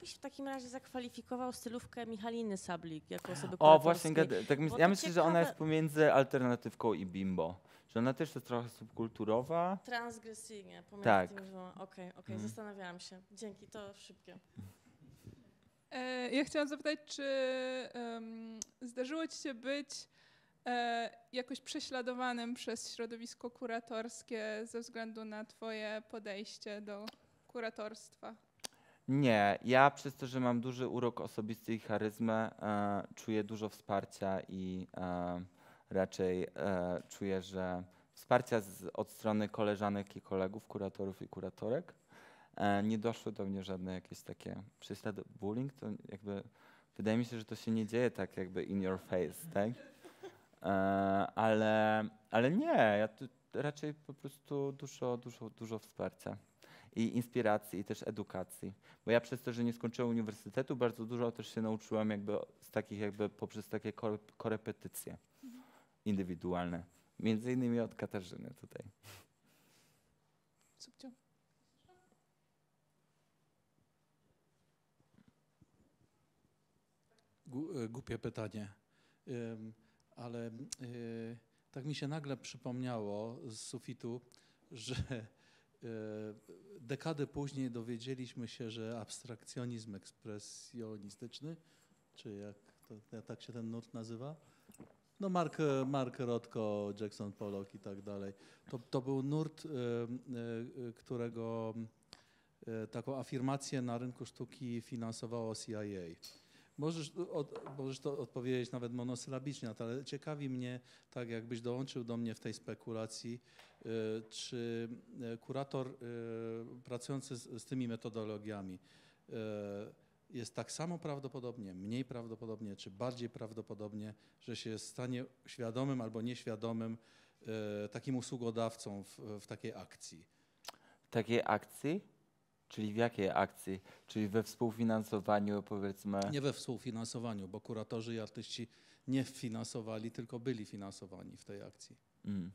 byś w takim razie zakwalifikował stylówkę Michaliny Sablik jako osoby O, właśnie, tak my, ja myślę, że ona jest pomiędzy alternatywką i bimbo. Że ona też jest trochę subkulturowa. Transgresyjnie, pomiędzy tak. tymi dwoma. Okej, okay, okej, okay, mm. zastanawiałam się. Dzięki, to szybkie. E, ja chciałam zapytać, czy um, zdarzyło ci się być e, jakoś prześladowanym przez środowisko kuratorskie ze względu na twoje podejście do kuratorstwa? Nie, ja przez to, że mam duży urok osobisty i charyzmę, e, czuję dużo wsparcia i e, raczej e, czuję, że wsparcia z, od strony koleżanek i kolegów, kuratorów i kuratorek. E, nie doszły do mnie żadne jakieś takie prześlad bullying, to jakby wydaje mi się, że to się nie dzieje tak jakby in your face, tak? E, ale, ale nie, ja tu raczej po prostu dużo, dużo, dużo wsparcia i inspiracji i też edukacji. Bo ja przez to, że nie skończyłem uniwersytetu, bardzo dużo też się nauczyłam jakby z takich jakby poprzez takie korepetycje indywidualne. Między innymi od Katarzyny tutaj. Subcio. E, głupie pytanie, ale e, tak mi się nagle przypomniało z sufitu, że E, dekadę później dowiedzieliśmy się, że abstrakcjonizm ekspresjonistyczny, czy jak to, tak się ten nurt nazywa, no Mark, Mark Rotko, Jackson Pollock i tak dalej. To, to był nurt, e, e, którego taką afirmację na rynku sztuki finansowało CIA. Możesz, od, możesz to odpowiedzieć nawet monosylabicznie, ale ciekawi mnie, tak jakbyś dołączył do mnie w tej spekulacji, e, czy e, kurator e, pracujący z, z tymi metodologiami jest tak samo prawdopodobnie, mniej prawdopodobnie, czy bardziej prawdopodobnie, że się stanie świadomym albo nieświadomym takim usługodawcą w, w takiej akcji? Takiej akcji? Czyli w jakiej akcji? Czyli we współfinansowaniu powiedzmy? Nie we współfinansowaniu, bo kuratorzy i artyści nie finansowali, tylko byli finansowani w tej akcji. Mm.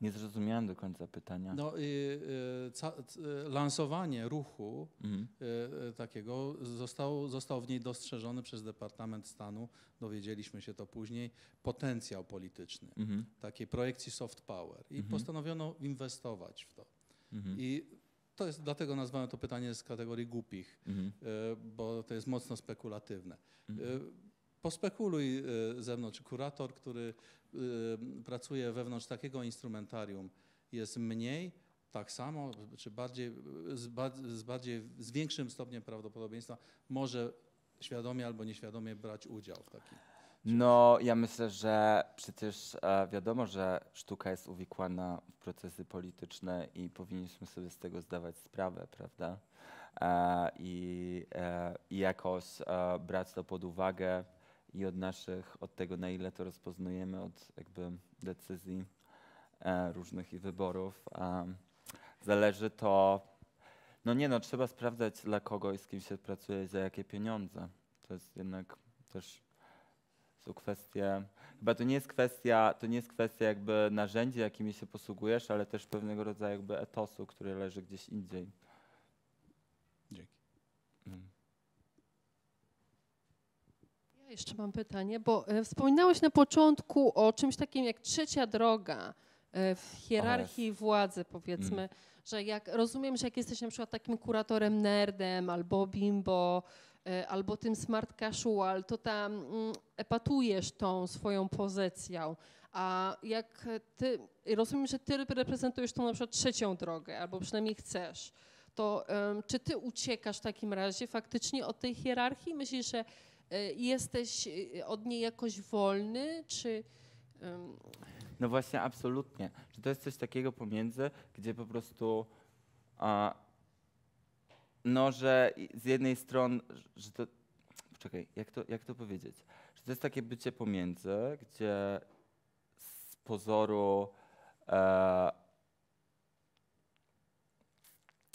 Nie zrozumiałem do końca pytania. No, y, y, lansowanie ruchu mm. y, y takiego zostało, został w niej dostrzeżony przez Departament Stanu, dowiedzieliśmy się to później, potencjał polityczny mm. takiej projekcji soft power i mm postanowiono inwestować w to. Mhm. I to jest, dlatego nazwałem to pytanie z kategorii głupich, mhm. E, bo to jest mocno spekulatywne. Mhm. E, pospekuluj e, ze mną, czy kurator, który pracuje wewnątrz takiego instrumentarium, jest mniej tak samo, czy bardziej z, z, bardziej, z większym stopniem prawdopodobieństwa może świadomie albo nieświadomie brać udział w takim. No, ja myślę, że przecież e, wiadomo, że sztuka jest uwikłana w procesy polityczne i powinniśmy sobie z tego zdawać sprawę, prawda? E, I, e, i jakoś e, brać to pod uwagę i od naszych, od tego na ile to rozpoznajemy, od jakby decyzji e, różnych i wyborów, zależy to, no nie no, trzeba sprawdzać dla kogo i z kim się pracuje za jakie pieniądze. To jest jednak też są kwestie, chyba to nie jest kwestia, to nie jest kwestia jakby narzędzi, jakimi się posługujesz, ale też pewnego rodzaju jakby etosu, który leży gdzieś indziej. Dzięki. Mhm. Ja jeszcze mam pytanie, bo e, wspominałeś na początku o czymś takim jak trzecia droga e, w hierarchii władzy, powiedzmy, mm. że jak rozumiem, że jak jesteś na przykład takim kuratorem nerdem albo bimbo, E, albo tym smart casual, to tam mm, epatujesz tą swoją pozycją. A jak ty, rozumiem, że ty reprezentujesz tą na przykład trzecią drogę, albo przynajmniej chcesz, to um, czy ty uciekasz w takim razie faktycznie od tej hierarchii? Myślisz, że e, jesteś e, od niej jakoś wolny, czy... Um... No właśnie, absolutnie. Czy to jest coś takiego pomiędzy, gdzie po prostu a, no, że z jednej strony, że to, poczekaj, jak to, jak to powiedzieć? Że to jest takie bycie pomiędzy, gdzie z pozoru e,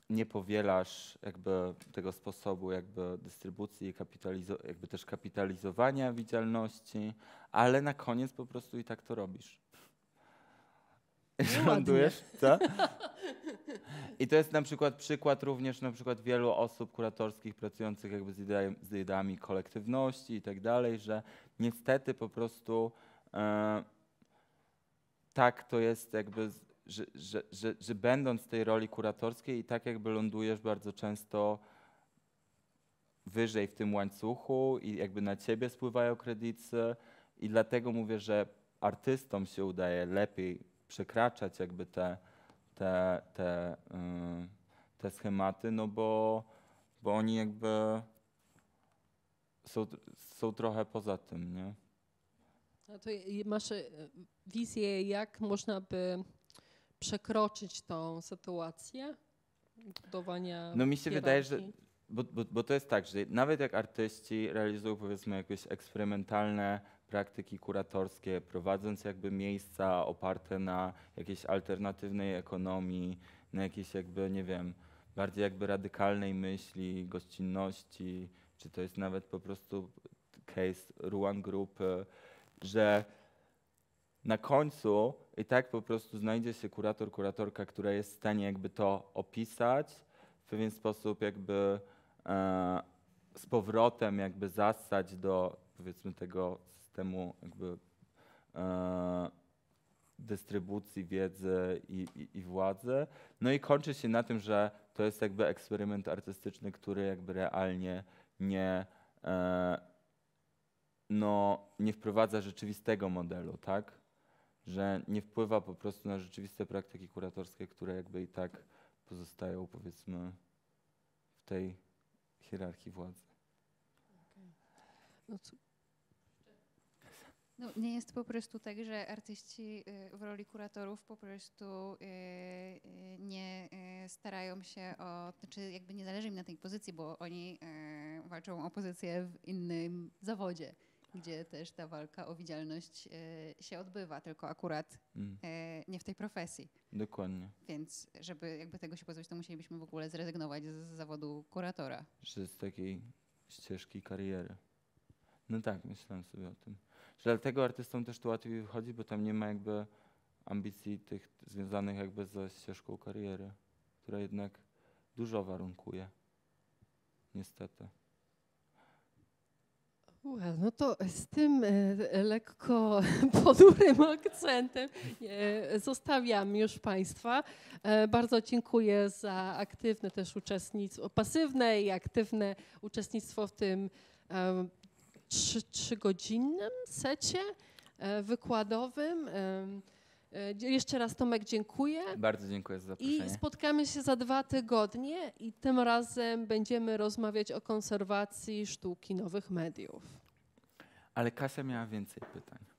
nie powielasz jakby tego sposobu jakby dystrybucji, jakby też kapitalizowania widzialności, ale na koniec po prostu i tak to robisz lądujesz, co? I to jest na przykład przykład również na przykład wielu osób kuratorskich pracujących jakby z, idei, z ideami kolektywności i tak dalej, że niestety po prostu e, tak to jest jakby, że, że, że, że będąc w tej roli kuratorskiej i tak jakby lądujesz bardzo często wyżej w tym łańcuchu i jakby na ciebie spływają kredyty i dlatego mówię, że artystom się udaje lepiej przekraczać jakby te, te, te, te schematy, no bo, bo oni jakby są, są trochę poza tym, nie? A no to masz y, wizję, jak można by przekroczyć tą sytuację budowania No mi się hierarchii? wydaje, że bo, bo, bo to jest tak, że nawet jak artyści realizują powiedzmy jakieś eksperymentalne praktyki kuratorskie, prowadząc jakby miejsca oparte na jakiejś alternatywnej ekonomii, na jakiejś jakby, nie wiem, bardziej jakby radykalnej myśli, gościnności, czy to jest nawet po prostu case Ruan Group, że na końcu i tak po prostu znajdzie się kurator, kuratorka, która jest w stanie jakby to opisać, w pewien sposób jakby e, z powrotem jakby zastać do powiedzmy tego temu jakby e, dystrybucji wiedzy i, i, i, władzy. No i kończy się na tym, że to jest jakby eksperyment artystyczny, który jakby realnie nie, e, no, nie wprowadza rzeczywistego modelu, tak? Że nie wpływa po prostu na rzeczywiste praktyki kuratorskie, które jakby i tak pozostają powiedzmy w tej hierarchii władzy. Okay. No no, nie jest po prostu tak, że artyści y, w roli kuratorów po prostu y, y, nie starają się o, znaczy jakby nie zależy im na tej pozycji, bo oni walczą o pozycję w innym zawodzie, gdzie też ta walka o widzialność się odbywa, tylko akurat mm. nie w tej profesji. Dokładnie. Więc żeby jakby tego się pozbyć, to musielibyśmy w ogóle zrezygnować z zawodu kuratora. z takiej ścieżki kariery. No tak, myślałem sobie o tym że dlatego artystom też tu łatwiej wychodzi, bo tam nie ma jakby ambicji tych związanych jakby ze ścieżką kariery, która jednak dużo warunkuje. Niestety. no to z tym e, lekko ponurym akcentem e, zostawiam już Państwa. E, bardzo dziękuję za aktywne też uczestnictwo, pasywne i aktywne uczestnictwo w tym trzy, trzygodzinnym secie e, wykładowym. E, jeszcze raz Tomek dziękuję. Bardzo dziękuję za zaproszenie. I spotkamy się za dwa tygodnie i tym razem będziemy rozmawiać o konserwacji sztuki nowych mediów. Ale Kasia miała więcej pytań.